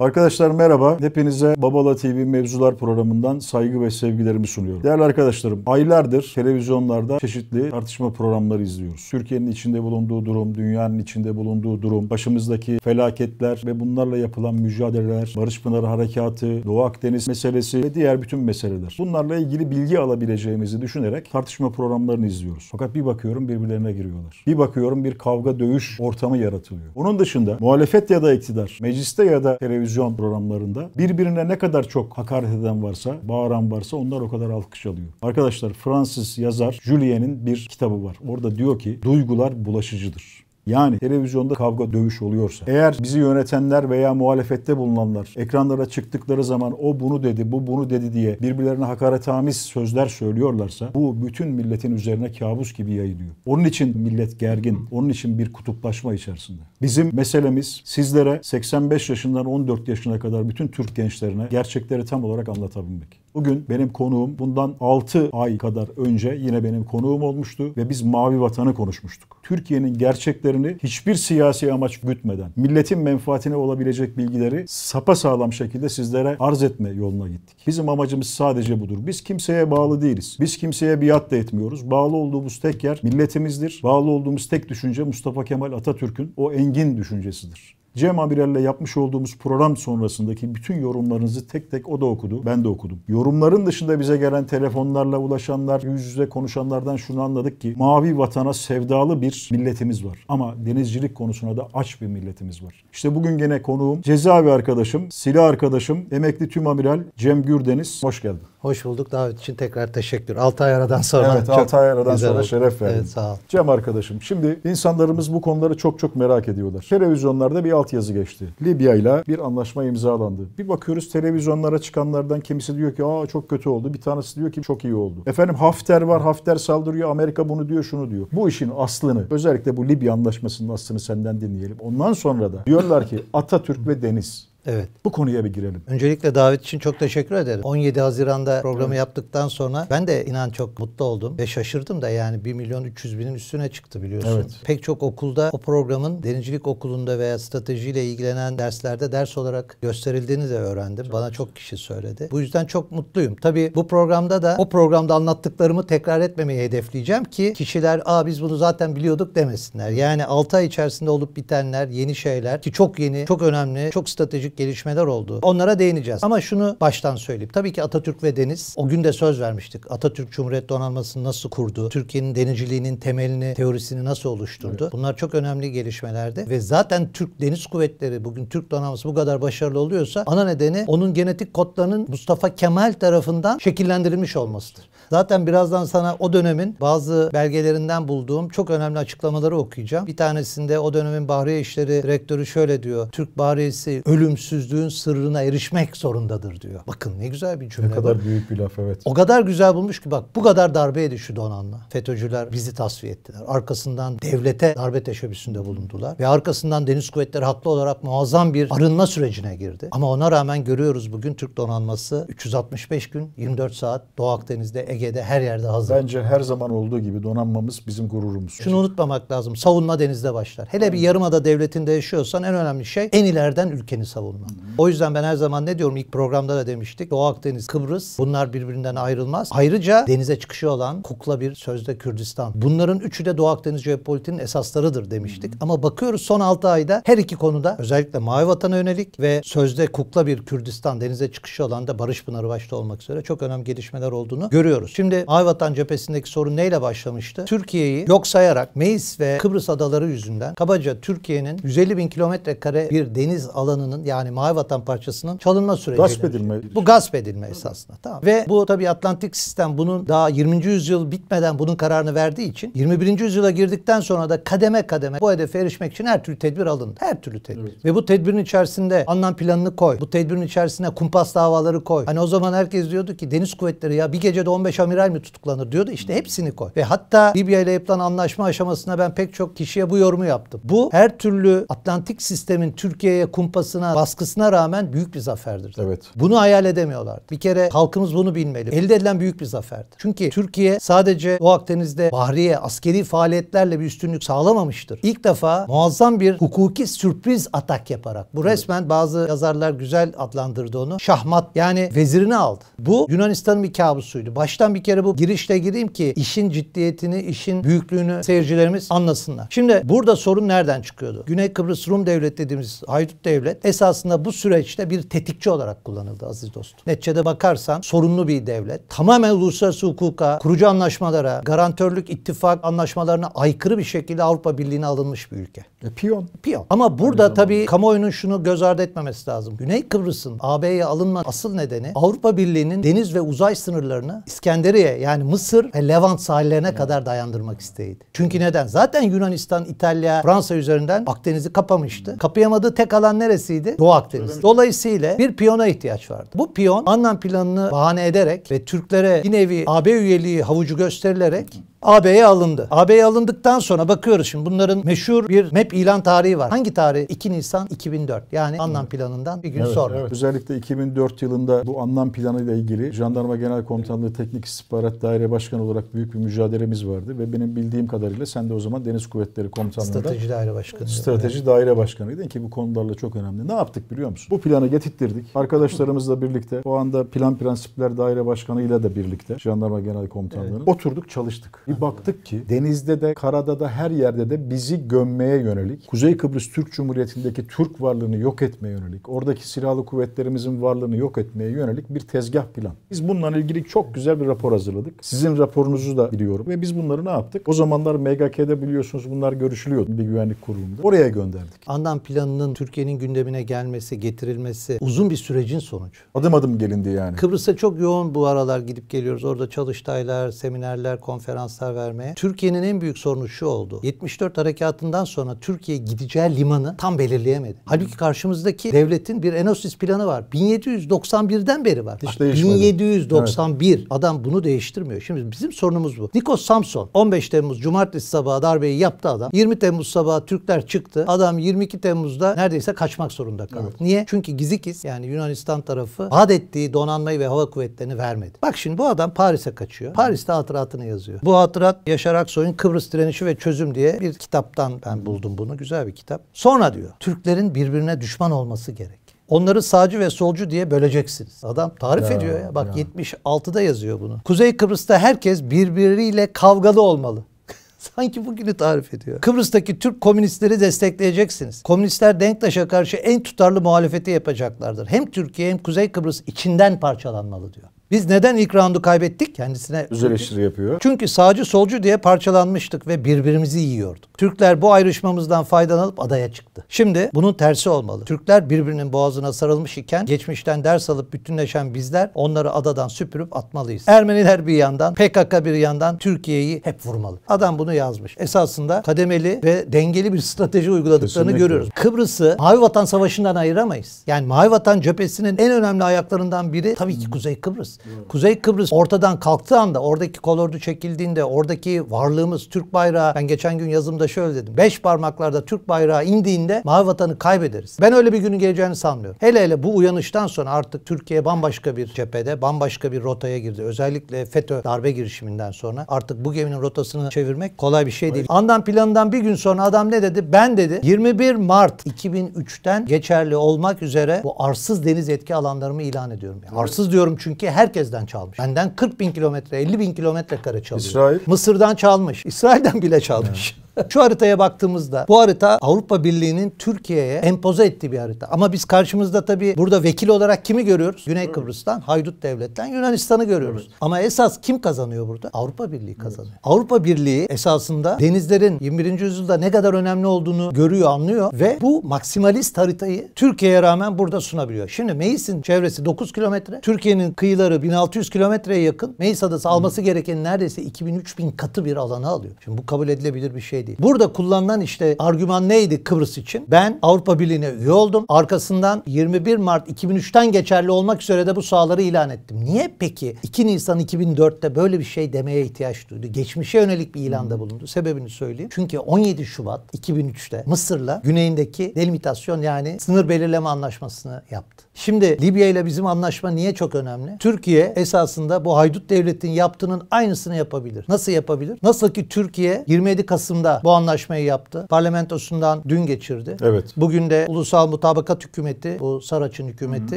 Arkadaşlar merhaba. Hepinize Babala TV Mevzular programından saygı ve sevgilerimi sunuyorum. Değerli arkadaşlarım, aylardır televizyonlarda çeşitli tartışma programları izliyoruz. Türkiye'nin içinde bulunduğu durum, dünyanın içinde bulunduğu durum, başımızdaki felaketler ve bunlarla yapılan mücadeleler, Barış Pınarı Harekatı, Doğu Akdeniz meselesi ve diğer bütün meseleler. Bunlarla ilgili bilgi alabileceğimizi düşünerek tartışma programlarını izliyoruz. Fakat bir bakıyorum birbirlerine giriyorlar. Bir bakıyorum bir kavga dövüş ortamı yaratılıyor. Onun dışında muhalefet ya da iktidar, mecliste ya da televizyon televizyon programlarında birbirine ne kadar çok hakaret eden varsa, bağıran varsa onlar o kadar alkış alıyor. Arkadaşlar Fransız yazar Julien'in bir kitabı var. Orada diyor ki duygular bulaşıcıdır. Yani televizyonda kavga dövüş oluyorsa eğer bizi yönetenler veya muhalefette bulunanlar ekranlara çıktıkları zaman o bunu dedi bu bunu dedi diye birbirlerine hakaretamiz sözler söylüyorlarsa bu bütün milletin üzerine kabus gibi yayılıyor. Onun için millet gergin. Onun için bir kutuplaşma içerisinde. Bizim meselemiz sizlere 85 yaşından 14 yaşına kadar bütün Türk gençlerine gerçekleri tam olarak anlatabilmek. Bugün benim konuğum bundan 6 ay kadar önce yine benim konuğum olmuştu ve biz mavi vatanı konuşmuştuk. Türkiye'nin gerçeklerini hiçbir siyasi amaç gütmeden, milletin menfaatine olabilecek bilgileri sapasağlam şekilde sizlere arz etme yoluna gittik. Bizim amacımız sadece budur. Biz kimseye bağlı değiliz. Biz kimseye biat da etmiyoruz. Bağlı olduğumuz tek yer milletimizdir. Bağlı olduğumuz tek düşünce Mustafa Kemal Atatürk'ün o engin düşüncesidir. Cem Abirel'le yapmış olduğumuz program sonrasındaki bütün yorumlarınızı tek tek o da okudu. Ben de okudum. Yorumların dışında bize gelen telefonlarla ulaşanlar, yüz yüze konuşanlardan şunu anladık ki mavi vatana sevdalı bir milletimiz var. Ama denizcilik konusuna da aç bir milletimiz var. İşte bugün gene konuğum cezaevi arkadaşım, silah arkadaşım, emekli tüm amiral Cem Gürdeniz. Hoş geldin. Hoş bulduk. Davet için tekrar teşekkür. 6 ay aradan sonra. Evet 6 ay aradan sonra oldu. şeref verdin. Evet sağ ol. Cem arkadaşım şimdi insanlarımız bu konuları çok çok merak ediyorlar. Televizyonlarda bir altyazı geçti. Libya ile bir anlaşma imzalandı. Bir bakıyoruz televizyonlara çıkanlardan kimisi diyor ki aa çok kötü oldu. Bir tanesi diyor ki çok iyi oldu. Efendim Hafter var. Hafter saldırıyor. Amerika bunu diyor şunu diyor. Bu işin aslını özellikle bu Libya anlaşmasının aslını senden dinleyelim. Ondan sonra da diyorlar ki Atatürk ve Deniz Evet. Bu konuya bir girelim. Öncelikle davet için çok teşekkür ederim. 17 Haziran'da programı evet. yaptıktan sonra ben de inan çok mutlu oldum ve şaşırdım da yani 1 milyon 300 binin üstüne çıktı biliyorsun. Evet. Pek çok okulda o programın denizcilik okulunda veya stratejiyle ilgilenen derslerde ders olarak gösterildiğini de öğrendim. Çok Bana çok kişi söyledi. Bu yüzden çok mutluyum. Tabii bu programda da o programda anlattıklarımı tekrar etmemeyi hedefleyeceğim ki kişiler aa biz bunu zaten biliyorduk demesinler. Yani 6 ay içerisinde olup bitenler, yeni şeyler ki çok yeni, çok önemli, çok stratejik gelişmeler oldu. Onlara değineceğiz. Ama şunu baştan söyleyeyim. Tabii ki Atatürk ve Deniz o gün de söz vermiştik. Atatürk Cumhuriyet Donanması'nı nasıl kurdu? Türkiye'nin denizciliğinin temelini, teorisini nasıl oluşturdu? Evet. Bunlar çok önemli gelişmelerdi ve zaten Türk Deniz Kuvvetleri bugün Türk Donanması bu kadar başarılı oluyorsa ana nedeni onun genetik kodlarının Mustafa Kemal tarafından şekillendirilmiş olmasıdır. Zaten birazdan sana o dönemin bazı belgelerinden bulduğum çok önemli açıklamaları okuyacağım. Bir tanesinde o dönemin Bahriye İşleri Rektörü şöyle diyor. Türk Bahriyesi ölüm ölümsüzlüğün sırrına erişmek zorundadır diyor. Bakın ne güzel bir cümle. Ne kadar bu. büyük bir laf evet. O kadar güzel bulmuş ki bak bu kadar darbeye düştü donanma. FETÖ'cüler bizi tasfiye ettiler. Arkasından devlete darbe teşebbüsünde bulundular. Ve arkasından Deniz Kuvvetleri haklı olarak muazzam bir arınma sürecine girdi. Ama ona rağmen görüyoruz bugün Türk donanması 365 gün 24 saat Doğu Akdeniz'de, Ege'de her yerde hazır. Bence her zaman olduğu gibi donanmamız bizim gururumuz. Şunu unutmamak lazım. Savunma denizde başlar. Hele bir yarımada devletinde yaşıyorsan en önemli şey en ileriden ülkeni savun olma. O yüzden ben her zaman ne diyorum ilk programda da demiştik. Doğu Akdeniz, Kıbrıs bunlar birbirinden ayrılmaz. Ayrıca denize çıkışı olan Kukla bir sözde Kürdistan. Bunların üçü de Doğu Akdeniz jeopolitiğinin esaslarıdır demiştik. Ama bakıyoruz son 6 ayda her iki konuda özellikle Mavi Vatan'a yönelik ve sözde Kukla bir Kürdistan denize çıkışı olan da Barış Pınarı başta olmak üzere çok önemli gelişmeler olduğunu görüyoruz. Şimdi Mavi Vatan cephesindeki sorun neyle başlamıştı? Türkiye'yi yok sayarak Meis ve Kıbrıs adaları yüzünden kabaca Türkiye'nin 150 bin kilometre kare bir deniz alanının yani yani Mavi Vatan parçasının çalınma süreci. Gasp edilme. Bu gasp edilme esasında. Tamam. Ve bu tabii Atlantik sistem bunun daha 20. yüzyıl bitmeden bunun kararını verdiği için 21. yüzyıla girdikten sonra da kademe kademe bu hedefe erişmek için her türlü tedbir alındı. Her türlü tedbir. Evet. Ve bu tedbirin içerisinde anlam planını koy. Bu tedbirin içerisine kumpas davaları koy. Hani o zaman herkes diyordu ki deniz kuvvetleri ya bir gecede 15 amiral mi tutuklanır diyordu. İşte hepsini koy. Ve hatta Libya ile yapılan anlaşma aşamasında ben pek çok kişiye bu yorumu yaptım. Bu her türlü Atlantik sistemin Türkiye'ye kumpasına bas baskısına rağmen büyük bir zaferdir. Evet. Bunu hayal edemiyorlar. Bir kere halkımız bunu bilmeli. Elde edilen büyük bir zaferdir. Çünkü Türkiye sadece o Akdeniz'de Bahriye askeri faaliyetlerle bir üstünlük sağlamamıştır. İlk defa muazzam bir hukuki sürpriz atak yaparak. Bu resmen bazı yazarlar güzel adlandırdı onu. Şahmat yani vezirini aldı. Bu Yunanistan'ın bir kabusuydu. Baştan bir kere bu girişle gireyim ki işin ciddiyetini, işin büyüklüğünü seyircilerimiz anlasınlar. Şimdi burada sorun nereden çıkıyordu? Güney Kıbrıs Rum Devlet dediğimiz haydut devlet esas aslında bu süreçte bir tetikçi olarak kullanıldı aziz dostum. Neticede bakarsan sorunlu bir devlet. Tamamen uluslararası hukuka, kurucu anlaşmalara, garantörlük ittifak anlaşmalarına aykırı bir şekilde Avrupa Birliği'ne alınmış bir ülke. E, piyon. Piyon. Ama burada tabii kamuoyunun şunu göz ardı etmemesi lazım. Güney Kıbrıs'ın AB'ye alınma asıl nedeni Avrupa Birliği'nin deniz ve uzay sınırlarını İskenderiye yani Mısır ve Levant sahillerine evet. kadar dayandırmak isteğiydi. Çünkü neden? Zaten Yunanistan, İtalya, Fransa üzerinden Akdeniz'i kapamıştı. Kapayamadığı tek alan neresiydi? Doğu Akdeniz. Dolayısıyla bir piyona ihtiyaç vardı. Bu piyon Annan planını bahane ederek ve Türklere bir nevi AB üyeliği havucu gösterilerek AB'ye alındı. AB'ye alındıktan sonra bakıyoruz şimdi bunların meşhur bir MEP ilan tarihi var. Hangi tarih? 2 Nisan 2004. Yani anlam planından bir gün evet, sonra. Evet. Özellikle 2004 yılında bu anlam planı ile ilgili Jandarma Genel Komutanlığı Teknik İstihbarat Daire Başkanı olarak büyük bir mücadelemiz vardı ve benim bildiğim kadarıyla sen de o zaman Deniz Kuvvetleri Komutanlığı'nda Strateji Daire Başkanı. Strateji evet. Daire Başkanıydın ki bu konularla çok önemli. Ne yaptık biliyor musun? Bu planı getirttirdik. Arkadaşlarımızla birlikte o anda Plan Prensipler Daire Başkanı ile de birlikte Jandarma Genel Komutanlığı'nın evet. oturduk çalıştık. Bir baktık ki denizde de karada da her yerde de bizi gömmeye yönelik Kuzey Kıbrıs Türk Cumhuriyeti'ndeki Türk varlığını yok etmeye yönelik oradaki silahlı kuvvetlerimizin varlığını yok etmeye yönelik bir tezgah plan. Biz bununla ilgili çok güzel bir rapor hazırladık. Sizin raporunuzu da biliyorum ve biz bunları ne yaptık? O zamanlar MGK'de biliyorsunuz bunlar görüşülüyor bir Güvenlik Kurulu'nda. Oraya gönderdik. Andan planının Türkiye'nin gündemine gelmesi, getirilmesi uzun bir sürecin sonucu. Adım adım gelindi yani. Kıbrıs'a çok yoğun bu aralar gidip geliyoruz. Orada çalıştaylar, seminerler, konferanslar hasar vermeye. Türkiye'nin en büyük sorunu şu oldu. 74 harekatından sonra Türkiye gideceği limanı tam belirleyemedi. Hmm. Halbuki karşımızdaki devletin bir Enosis planı var. 1791'den beri var. Hiç Bak, 1791. Evet. Adam bunu değiştirmiyor. Şimdi bizim sorunumuz bu. Nikos Samson 15 Temmuz cumartesi sabahı darbeyi yaptı adam. 20 Temmuz sabahı Türkler çıktı. Adam 22 Temmuz'da neredeyse kaçmak zorunda kaldı. Evet. Niye? Çünkü Gizikis yani Yunanistan tarafı vaat ettiği donanmayı ve hava kuvvetlerini vermedi. Bak şimdi bu adam Paris'e kaçıyor. Paris'te hatıratını yazıyor. Bu hat Hatırat Yaşar Aksoy'un Kıbrıs Direnişi ve Çözüm diye bir kitaptan ben buldum bunu. Güzel bir kitap. Sonra diyor Türklerin birbirine düşman olması gerek. Onları sağcı ve solcu diye böleceksiniz. Adam tarif ya, ediyor ya. Bak ya. 76'da yazıyor bunu. Kuzey Kıbrıs'ta herkes birbiriyle kavgalı olmalı. Sanki bugünü tarif ediyor. Kıbrıs'taki Türk komünistleri destekleyeceksiniz. Komünistler Denktaş'a karşı en tutarlı muhalefeti yapacaklardır. Hem Türkiye hem Kuzey Kıbrıs içinden parçalanmalı diyor. Biz neden ilk roundu kaybettik kendisine? Öz eleştiri yapıyor. Çünkü sağcı solcu diye parçalanmıştık ve birbirimizi yiyorduk. Türkler bu ayrışmamızdan faydalanıp adaya çıktı. Şimdi bunun tersi olmalı. Türkler birbirinin boğazına sarılmış iken geçmişten ders alıp bütünleşen bizler onları adadan süpürüp atmalıyız. Ermeniler bir yandan, PKK bir yandan Türkiye'yi hep vurmalı. Adam bunu yazmış. Esasında kademeli ve dengeli bir strateji uyguladıklarını Kesinlikle. görüyoruz. Kıbrıs'ı Mavi Vatan Savaşı'ndan ayıramayız. Yani Mavi Vatan cephesinin en önemli ayaklarından biri tabii ki Kuzey Kıbrıs. Doğru. Kuzey Kıbrıs ortadan kalktığı anda oradaki kolordu çekildiğinde oradaki varlığımız Türk bayrağı ben geçen gün yazımda şöyle dedim. Beş parmaklarda Türk bayrağı indiğinde mavi vatanı kaybederiz. Ben öyle bir günün geleceğini sanmıyorum. Hele hele bu uyanıştan sonra artık Türkiye bambaşka bir cephede bambaşka bir rotaya girdi. Özellikle FETÖ darbe girişiminden sonra artık bu geminin rotasını çevirmek kolay bir şey değil. Andan planından bir gün sonra adam ne dedi? Ben dedi 21 Mart 2003'ten geçerli olmak üzere bu arsız deniz etki alanlarımı ilan ediyorum. Yani arsız diyorum çünkü her herkesten çalmış. Benden 40 bin kilometre, 50 bin kilometre kare çalıyor. İsrail? Mısır'dan çalmış. İsrail'den bile çalmış. Evet. Şu haritaya baktığımızda bu harita Avrupa Birliği'nin Türkiye'ye empoze ettiği bir harita. Ama biz karşımızda tabii burada vekil olarak kimi görüyoruz? Güney Kıbrıs'tan, haydut devletten Yunanistan'ı görüyoruz. Evet. Ama esas kim kazanıyor burada? Avrupa Birliği kazanıyor. Evet. Avrupa Birliği esasında denizlerin 21. yüzyılda ne kadar önemli olduğunu görüyor, anlıyor ve bu maksimalist haritayı Türkiye'ye rağmen burada sunabiliyor. Şimdi Meis'in çevresi 9 kilometre. Türkiye'nin kıyıları 1600 kilometreye yakın. Meis adası alması gereken neredeyse 2000-3000 katı bir alanı alıyor. Şimdi bu kabul edilebilir bir şey değil değil. Burada kullanılan işte argüman neydi Kıbrıs için? Ben Avrupa Birliği'ne üye oldum. Arkasından 21 Mart 2003'ten geçerli olmak üzere de bu sahaları ilan ettim. Niye peki 2 Nisan 2004'te böyle bir şey demeye ihtiyaç duydu? Geçmişe yönelik bir ilanda hmm. bulundu. Sebebini söyleyeyim. Çünkü 17 Şubat 2003'te Mısır'la güneyindeki delimitasyon yani sınır belirleme anlaşmasını yaptı. Şimdi Libya ile bizim anlaşma niye çok önemli? Türkiye esasında bu haydut devletin yaptığının aynısını yapabilir. Nasıl yapabilir? Nasıl ki Türkiye 27 Kasım'da bu anlaşmayı yaptı. Parlamentosundan dün geçirdi. Evet. Bugün de Ulusal Mutabakat Hükümeti, bu Saraç'ın hükümeti,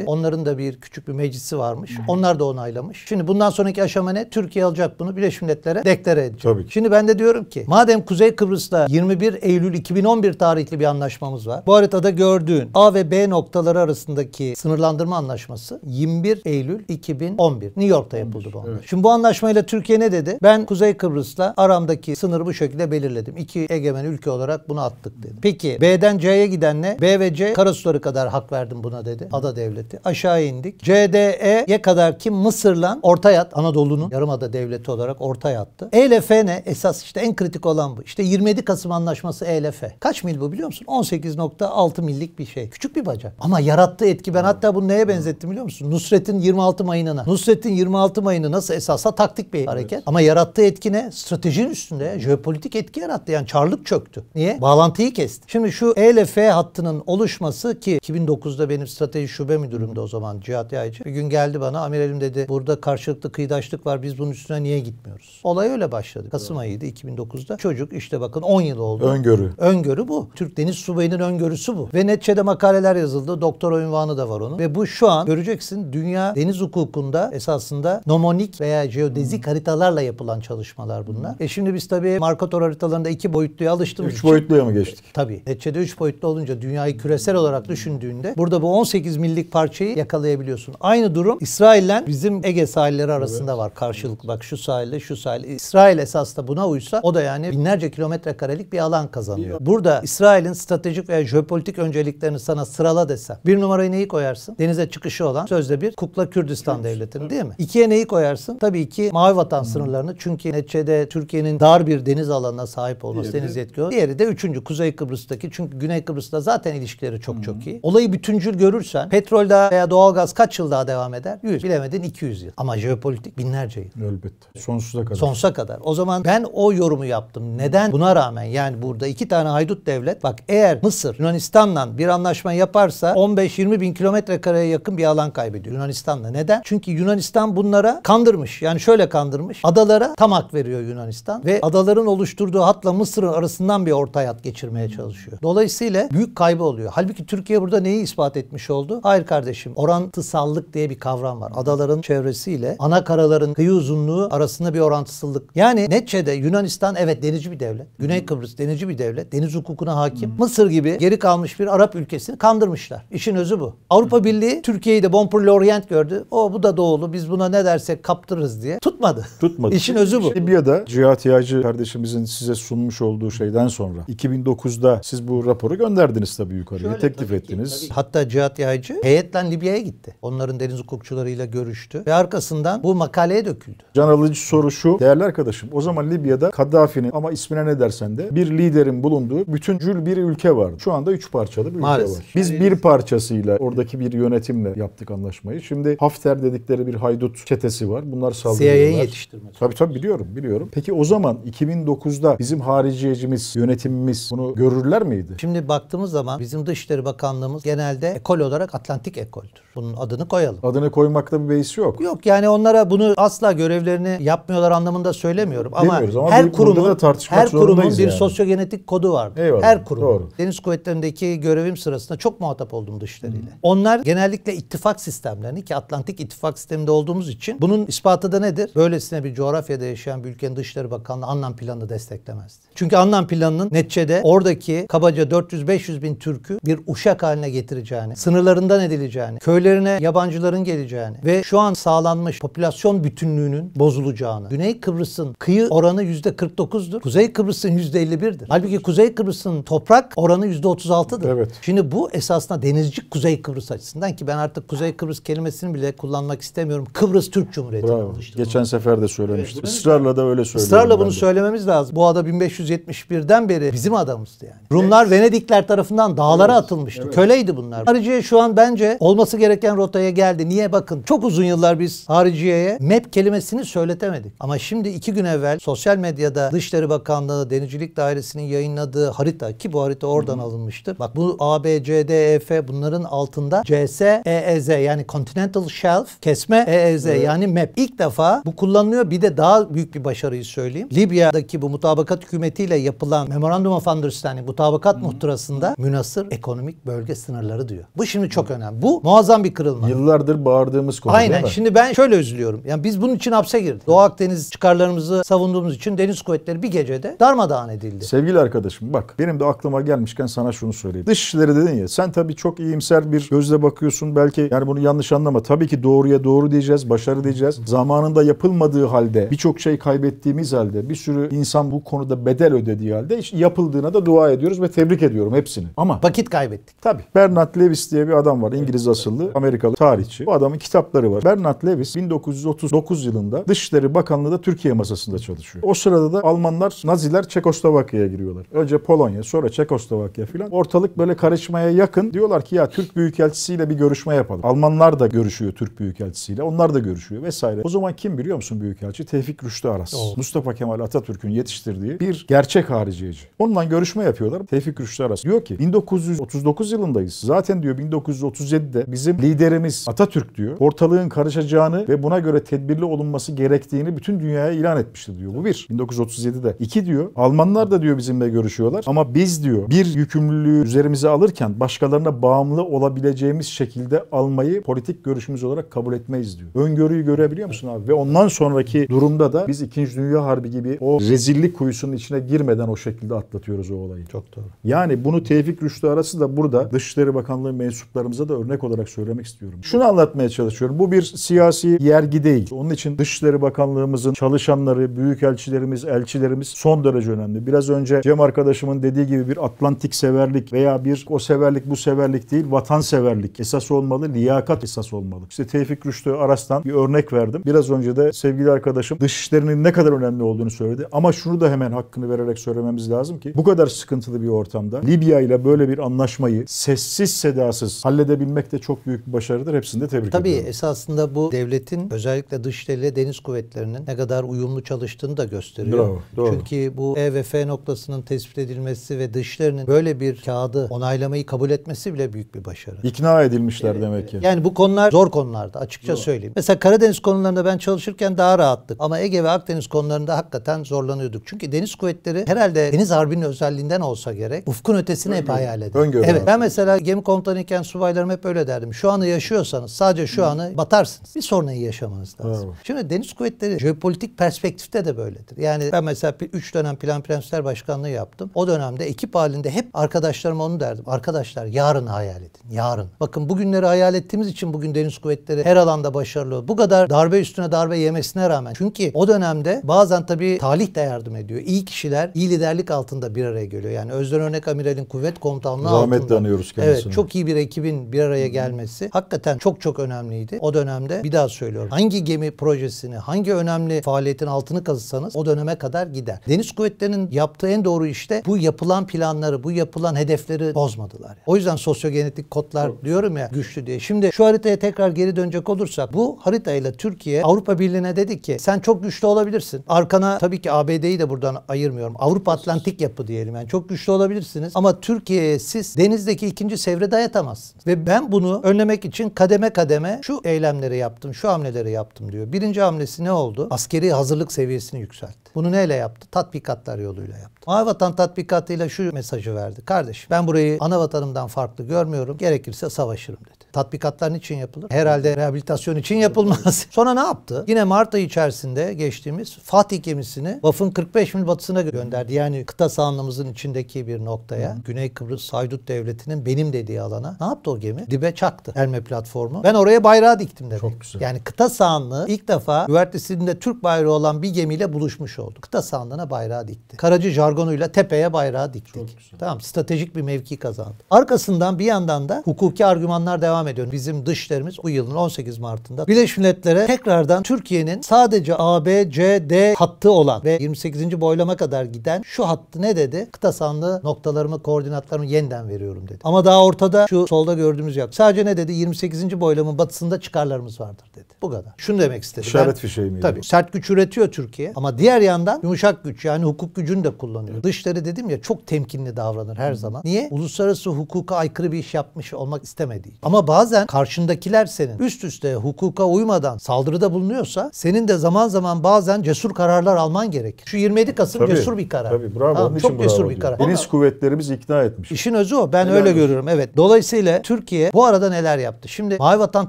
Hı-hı. onların da bir küçük bir meclisi varmış. Hı-hı. Onlar da onaylamış. Şimdi bundan sonraki aşama ne? Türkiye alacak bunu Birleşmiş Milletler'e deklare edecek. Tabii ki. Şimdi ben de diyorum ki madem Kuzey Kıbrıs'ta 21 Eylül 2011 tarihli bir anlaşmamız var. Bu haritada gördüğün A ve B noktaları arasındaki sınır sınırlandırma anlaşması 21 Eylül 2011 New York'ta yapıldı bu anlaşma. Evet. Şimdi bu anlaşmayla Türkiye ne dedi? Ben Kuzey Kıbrıs'la aramdaki sınırı bu şekilde belirledim. İki egemen ülke olarak bunu attık dedi. Peki B'den C'ye giden ne? B ve C karasuları kadar hak verdim buna dedi. Ada devleti. Aşağı indik. CDE'ye kadar ki Mısır'la orta yat Anadolu'nun yarımada devleti olarak orta yattı. E ile F ne? Esas işte en kritik olan bu. İşte 27 Kasım Anlaşması E ile F. Kaç mil bu biliyor musun? 18.6 millik bir şey. Küçük bir bacak. Ama yarattığı etki ben evet. hatta Hatta bunu neye benzettim biliyor musun? Nusret'in 26 Mayın'ına. Nusret'in 26 Mayın'ı nasıl esasla taktik bir hareket. Evet. Ama yarattığı etki ne? Stratejinin üstünde jeopolitik etki yarattı. Yani çarlık çöktü. Niye? Bağlantıyı kesti. Şimdi şu E ile F hattının oluşması ki 2009'da benim strateji şube müdürümde o zaman Cihat Yaycı. Bir gün geldi bana amirelim dedi burada karşılıklı kıydaşlık var biz bunun üstüne niye gitmiyoruz? Olay öyle başladı. Kasım ayıydı 2009'da. Çocuk işte bakın 10 yıl oldu. Öngörü. Öngörü bu. Türk Deniz Subayı'nın öngörüsü bu. Ve netçede makaleler yazıldı. Doktor ünvanı da var oranı ve bu şu an göreceksin dünya deniz hukukunda esasında nomonik veya jeodezik hmm. haritalarla yapılan çalışmalar bunlar. Hmm. E şimdi biz tabii markator haritalarında iki boyutluya alıştık. üç boyutluya mı geçtik? E, tabii. Neticede üç boyutlu olunca dünyayı küresel olarak düşündüğünde burada bu 18 millik parçayı yakalayabiliyorsun. Aynı durum İsrail'le bizim Ege sahilleri arasında evet. var karşılık. Bak şu sahilde şu sahil. İsrail esas da buna uysa o da yani binlerce kilometre karelik bir alan kazanıyor. Burada İsrail'in stratejik veya jeopolitik önceliklerini sana sırala desem bir numarayı neyi koyar? koyarsın? Denize çıkışı olan sözde bir kukla Kürdistan Kürt, devletini değil mi? İkiye neyi koyarsın? Tabii ki mavi vatan hmm. sınırlarını. Çünkü neticede Türkiye'nin dar bir deniz alanına sahip olması Diğeri deniz yetki. Diğeri de üçüncü Kuzey Kıbrıs'taki. Çünkü Güney Kıbrıs'ta zaten ilişkileri çok hmm. çok iyi. Olayı bütüncül görürsen petrolde veya doğalgaz kaç yıl daha devam eder? 100. Bilemedin 200 yıl. Ama jeopolitik binlerce yıl. Elbette. Sonsuza kadar. Sonsuza kadar. O zaman ben o yorumu yaptım. Neden? Buna rağmen yani burada iki tane haydut devlet bak eğer Mısır Yunanistan'la bir anlaşma yaparsa 15-20 bin kilometre metrekareye yakın bir alan kaybediyor Yunanistan'la. Neden? Çünkü Yunanistan bunlara kandırmış. Yani şöyle kandırmış. Adalara tamak veriyor Yunanistan ve adaların oluşturduğu hatla Mısır'ın arasından bir orta hat geçirmeye çalışıyor. Dolayısıyla büyük kaybı oluyor. Halbuki Türkiye burada neyi ispat etmiş oldu? Hayır kardeşim orantısallık diye bir kavram var. Adaların çevresiyle ana karaların kıyı uzunluğu arasında bir orantısızlık. Yani neticede Yunanistan evet denizci bir devlet. Güney Kıbrıs denizci bir devlet. Deniz hukukuna hakim. Mısır gibi geri kalmış bir Arap ülkesini kandırmışlar. İşin özü bu. Avrupa Avrupa Birliği Türkiye'yi de Bonpur Orient gördü. O bu da doğulu biz buna ne dersek kaptırırız diye. Tutmadı. Tutmadı. İşin özü bu. Libya'da Cihat Yağcı kardeşimizin size sunmuş olduğu şeyden sonra 2009'da siz bu raporu gönderdiniz tabii yukarıya. Şöyle, teklif tabii ettiniz. Ki, tabii. Hatta Cihat Yağcı heyetle Libya'ya gitti. Onların deniz hukukçularıyla görüştü ve arkasından bu makaleye döküldü. Can alıcı soru şu. Değerli arkadaşım o zaman Libya'da Kaddafi'nin ama ismine ne dersen de bir liderin bulunduğu bütüncül bir ülke vardı. Şu anda üç parçalı bir Maalesef. ülke var. Biz bir parçasıyla oradaki bir bir yönetimle yaptık anlaşmayı. Şimdi Hafter dedikleri bir haydut çetesi var. Bunlar saldırıyorlar. CIA yetiştirme. Tabii tabii biliyorum biliyorum. Peki o zaman 2009'da bizim hariciyecimiz, yönetimimiz bunu görürler miydi? Şimdi baktığımız zaman bizim Dışişleri Bakanlığımız genelde ekol olarak Atlantik ekoldür. Bunun adını koyalım. Adını koymakta bir beis yok. Yok yani onlara bunu asla görevlerini yapmıyorlar anlamında söylemiyorum ama, ama her kurumun her kurumun bir yani. sosyogenetik kodu vardır. Eyvallah, her kurum. Doğru. Deniz Kuvvetleri'ndeki görevim sırasında çok muhatap oldum dışlarıyla. Onlar Bunlar genellikle ittifak sistemlerini ki Atlantik ittifak sisteminde olduğumuz için bunun ispatı da nedir? Böylesine bir coğrafyada yaşayan bir ülkenin Dışişleri Bakanlığı Annan planını desteklemezdi. Çünkü Annan planının neticede oradaki kabaca 400-500 bin Türk'ü bir uşak haline getireceğini, sınırlarından edileceğini, köylerine yabancıların geleceğini ve şu an sağlanmış popülasyon bütünlüğünün bozulacağını, Güney Kıbrıs'ın kıyı oranı %49'dur, Kuzey Kıbrıs'ın %51'dir. Halbuki Kuzey Kıbrıs'ın toprak oranı %36'dır. Evet. Şimdi bu esasında denizci Kuzey Kıbrıs açısından açısından ki ben artık Kuzey Kıbrıs kelimesini bile kullanmak istemiyorum. Kıbrıs Türk Cumhuriyeti Bravo. olmuştu. Geçen sefer de söylemiştim. Evet, Israrla da öyle söylüyorum. Israrla bunu söylememiz lazım. Bu ada 1571'den beri bizim adamızdı yani. Rumlar evet. Venedikler tarafından dağlara evet. atılmıştı. Evet. Köleydi bunlar. Hariciye şu an bence olması gereken rotaya geldi. Niye bakın çok uzun yıllar biz hariciyeye MEP kelimesini söyletemedik. Ama şimdi iki gün evvel sosyal medyada Dışişleri Bakanlığı Denizcilik Dairesi'nin yayınladığı harita ki bu harita oradan Hı. alınmıştır. Bak bu A, B, C, D, E, F bunların altında C e CS EEZ yani Continental Shelf kesme EEZ evet. yani map ilk defa bu kullanılıyor. Bir de daha büyük bir başarıyı söyleyeyim. Libya'daki bu mutabakat hükümetiyle yapılan Memorandum of Understanding mutabakat hı muhtırasında münasır ekonomik bölge sınırları diyor. Bu şimdi çok hı önemli. Bu muazzam bir kırılma. Yıllardır bağırdığımız konu Aynen. Değil mi? Şimdi ben şöyle üzülüyorum. Yani biz bunun için hapse girdik. Doğu Akdeniz çıkarlarımızı savunduğumuz için deniz kuvvetleri bir gecede darmadağın edildi. Sevgili arkadaşım bak benim de aklıma gelmişken sana şunu söyleyeyim. Dışişleri dedin ya sen tabii çok iyimser bir gözle ülkemize bakıyorsun belki yani bunu yanlış anlama. Tabii ki doğruya doğru diyeceğiz, başarı diyeceğiz. Zamanında yapılmadığı halde birçok şey kaybettiğimiz halde bir sürü insan bu konuda bedel ödediği halde işte yapıldığına da dua ediyoruz ve tebrik ediyorum hepsini. Ama vakit kaybettik. Tabii. Bernard Lewis diye bir adam var. İngiliz asıllı, Amerikalı tarihçi. Bu adamın kitapları var. Bernard Lewis 1939 yılında Dışişleri Bakanlığı'da Türkiye masasında çalışıyor. O sırada da Almanlar, Naziler Çekoslovakya'ya giriyorlar. Önce Polonya, sonra Çekoslovakya filan. Ortalık böyle karışmaya yakın. Diyorlar ki ya Türk Büyükelçisi Büyükelçisiyle bir görüşme yapalım. Almanlar da görüşüyor Türk Büyükelçisiyle. Onlar da görüşüyor vesaire. O zaman kim biliyor musun Büyükelçi? Tevfik Rüştü Aras. Doğru. Mustafa Kemal Atatürk'ün yetiştirdiği bir gerçek hariciyeci. Onunla görüşme yapıyorlar. Tevfik Rüştü Aras diyor ki 1939 yılındayız. Zaten diyor 1937'de bizim liderimiz Atatürk diyor ortalığın karışacağını ve buna göre tedbirli olunması gerektiğini bütün dünyaya ilan etmişti diyor. Bu bir. 1937'de. iki diyor Almanlar da diyor bizimle görüşüyorlar ama biz diyor bir yükümlülüğü üzerimize alırken başkalarına bağımlı olabileceğim istediğimiz şekilde almayı politik görüşümüz olarak kabul etmeyiz diyor. Öngörüyü görebiliyor musun abi? Ve ondan sonraki durumda da biz İkinci Dünya Harbi gibi o rezillik kuyusunun içine girmeden o şekilde atlatıyoruz o olayı. Çok doğru. Yani bunu Tevfik Rüştü arası da burada Dışişleri Bakanlığı mensuplarımıza da örnek olarak söylemek istiyorum. Şunu anlatmaya çalışıyorum. Bu bir siyasi yergi değil. Onun için Dışişleri Bakanlığımızın çalışanları, büyükelçilerimiz, elçilerimiz son derece önemli. Biraz önce Cem arkadaşımın dediği gibi bir Atlantik severlik veya bir o severlik bu severlik değil, vatan severlik liderlik esas olmalı, liyakat esas olmalı. İşte Tevfik Rüştü Aras'tan bir örnek verdim. Biraz önce de sevgili arkadaşım dışişlerinin ne kadar önemli olduğunu söyledi. Ama şunu da hemen hakkını vererek söylememiz lazım ki bu kadar sıkıntılı bir ortamda Libya ile böyle bir anlaşmayı sessiz sedasız halledebilmek de çok büyük bir başarıdır. Hepsini de tebrik Tabii ediyorum. Tabii esasında bu devletin özellikle dışişleriyle deniz kuvvetlerinin ne kadar uyumlu çalıştığını da gösteriyor. Bravo, doğru. Çünkü bu E ve F noktasının tespit edilmesi ve dışişlerinin böyle bir kağıdı onaylamayı kabul etmesi bile büyük bir başarı. İkna edilmişler demek ki. Yani bu konular zor konularda açıkça Yok. söyleyeyim. Mesela Karadeniz konularında ben çalışırken daha rahattık. Ama Ege ve Akdeniz konularında hakikaten zorlanıyorduk. Çünkü deniz kuvvetleri herhalde deniz harbinin özelliğinden olsa gerek ufkun ötesini hep hayal edin. Öngörü. Evet ben mesela gemi komutanıyken subaylarım hep öyle derdim. Şu anı yaşıyorsanız sadece şu Hı. anı batarsınız. Bir sonrayı yaşamanız lazım. Evet. Şimdi deniz kuvvetleri jeopolitik perspektifte de böyledir. Yani ben mesela 3 dönem plan prensler başkanlığı yaptım. O dönemde ekip halinde hep arkadaşlarıma onu derdim. Arkadaşlar yarını hayal edin. Yarın. Bakın bugünleri hayal ettiğimiz için bugün deniz kuvvetleri her alanda başarılı. Bu kadar darbe üstüne darbe yemesine rağmen. Çünkü o dönemde bazen tabii talih de yardım ediyor. İyi kişiler iyi liderlik altında bir araya geliyor. Yani Özden Örnek Amiral'in kuvvet komutanlığı Zahmet altında. anıyoruz kendisini. Evet çok iyi bir ekibin bir araya gelmesi hakikaten çok çok önemliydi. O dönemde bir daha söylüyorum. Hangi gemi projesini, hangi önemli faaliyetin altını kazısanız o döneme kadar gider. Deniz kuvvetlerinin yaptığı en doğru işte bu yapılan planları, bu yapılan hedefleri bozmadılar. Yani. O yüzden sosyogenetik kodlar diyor diyorum ya güçlü diye. Şimdi şu haritaya tekrar geri dönecek olursak bu haritayla Türkiye Avrupa Birliği'ne dedi ki sen çok güçlü olabilirsin. Arkana tabii ki ABD'yi de buradan ayırmıyorum. Avrupa Atlantik yapı diyelim yani çok güçlü olabilirsiniz ama Türkiye'ye siz denizdeki ikinci sevre dayatamazsınız. Ve ben bunu önlemek için kademe kademe şu eylemleri yaptım, şu hamleleri yaptım diyor. Birinci hamlesi ne oldu? Askeri hazırlık seviyesini yükseltti. Bunu neyle yaptı? Tatbikatlar yoluyla yaptı. Anavatan tatbikatıyla şu mesajı verdi. Kardeş ben burayı ana vatanımdan farklı görmüyorum. Gerekirse savaşırım dedi. Tatbikatlar için yapılır? Herhalde rehabilitasyon için yapılmaz. Sonra ne yaptı? Yine Mart ayı içerisinde geçtiğimiz Fatih gemisini Vaf'ın 45 mil batısına gönderdi. Yani kıta sahanlığımızın içindeki bir noktaya. Hı. Güney Kıbrıs Haydut Devleti'nin benim dediği alana. Ne yaptı o gemi? Dibe çaktı. Elme platformu. Ben oraya bayrağı diktim dedi. Çok güzel. Yani kıta sahanlığı ilk defa güvertesinde Türk bayrağı olan bir gemiyle buluşmuş oldu. Kıta sahanlığına bayrağı dikti. Karacı jargon jargonuyla tepeye bayrağı diktik. Tamam stratejik bir mevki kazandı. Arkasından bir yandan da hukuki argümanlar devam ediyor. Bizim dışlarımız bu yılın 18 Mart'ında Birleşmiş Milletler'e tekrardan Türkiye'nin sadece A, B, C, D hattı olan ve 28. boylama kadar giden şu hattı ne dedi? Kıta sanlı noktalarımı, koordinatlarımı yeniden veriyorum dedi. Ama daha ortada şu solda gördüğümüz yok. Sadece ne dedi? 28. boylamın batısında çıkarlarımız vardır dedi. Bu kadar. Şunu demek istedim. İşaret fişeği miydi? Tabii. Sert güç üretiyor Türkiye ama diğer yandan yumuşak güç yani hukuk gücünü de kullanıyor davranıyor. Dışları dedim ya çok temkinli davranır her zaman. Niye? Uluslararası hukuka aykırı bir iş yapmış olmak istemediği. Ama bazen karşındakiler senin üst üste hukuka uymadan saldırıda bulunuyorsa senin de zaman zaman bazen cesur kararlar alman gerek. Şu 27 Kasım tabii, cesur bir karar. Tabii bravo. Tamam, çok cesur bravo bir karar. Deniz kuvvetlerimiz ikna etmiş. İşin özü o. Ben İnanmış. öyle görüyorum. Evet. Dolayısıyla Türkiye bu arada neler yaptı? Şimdi Mavi Vatan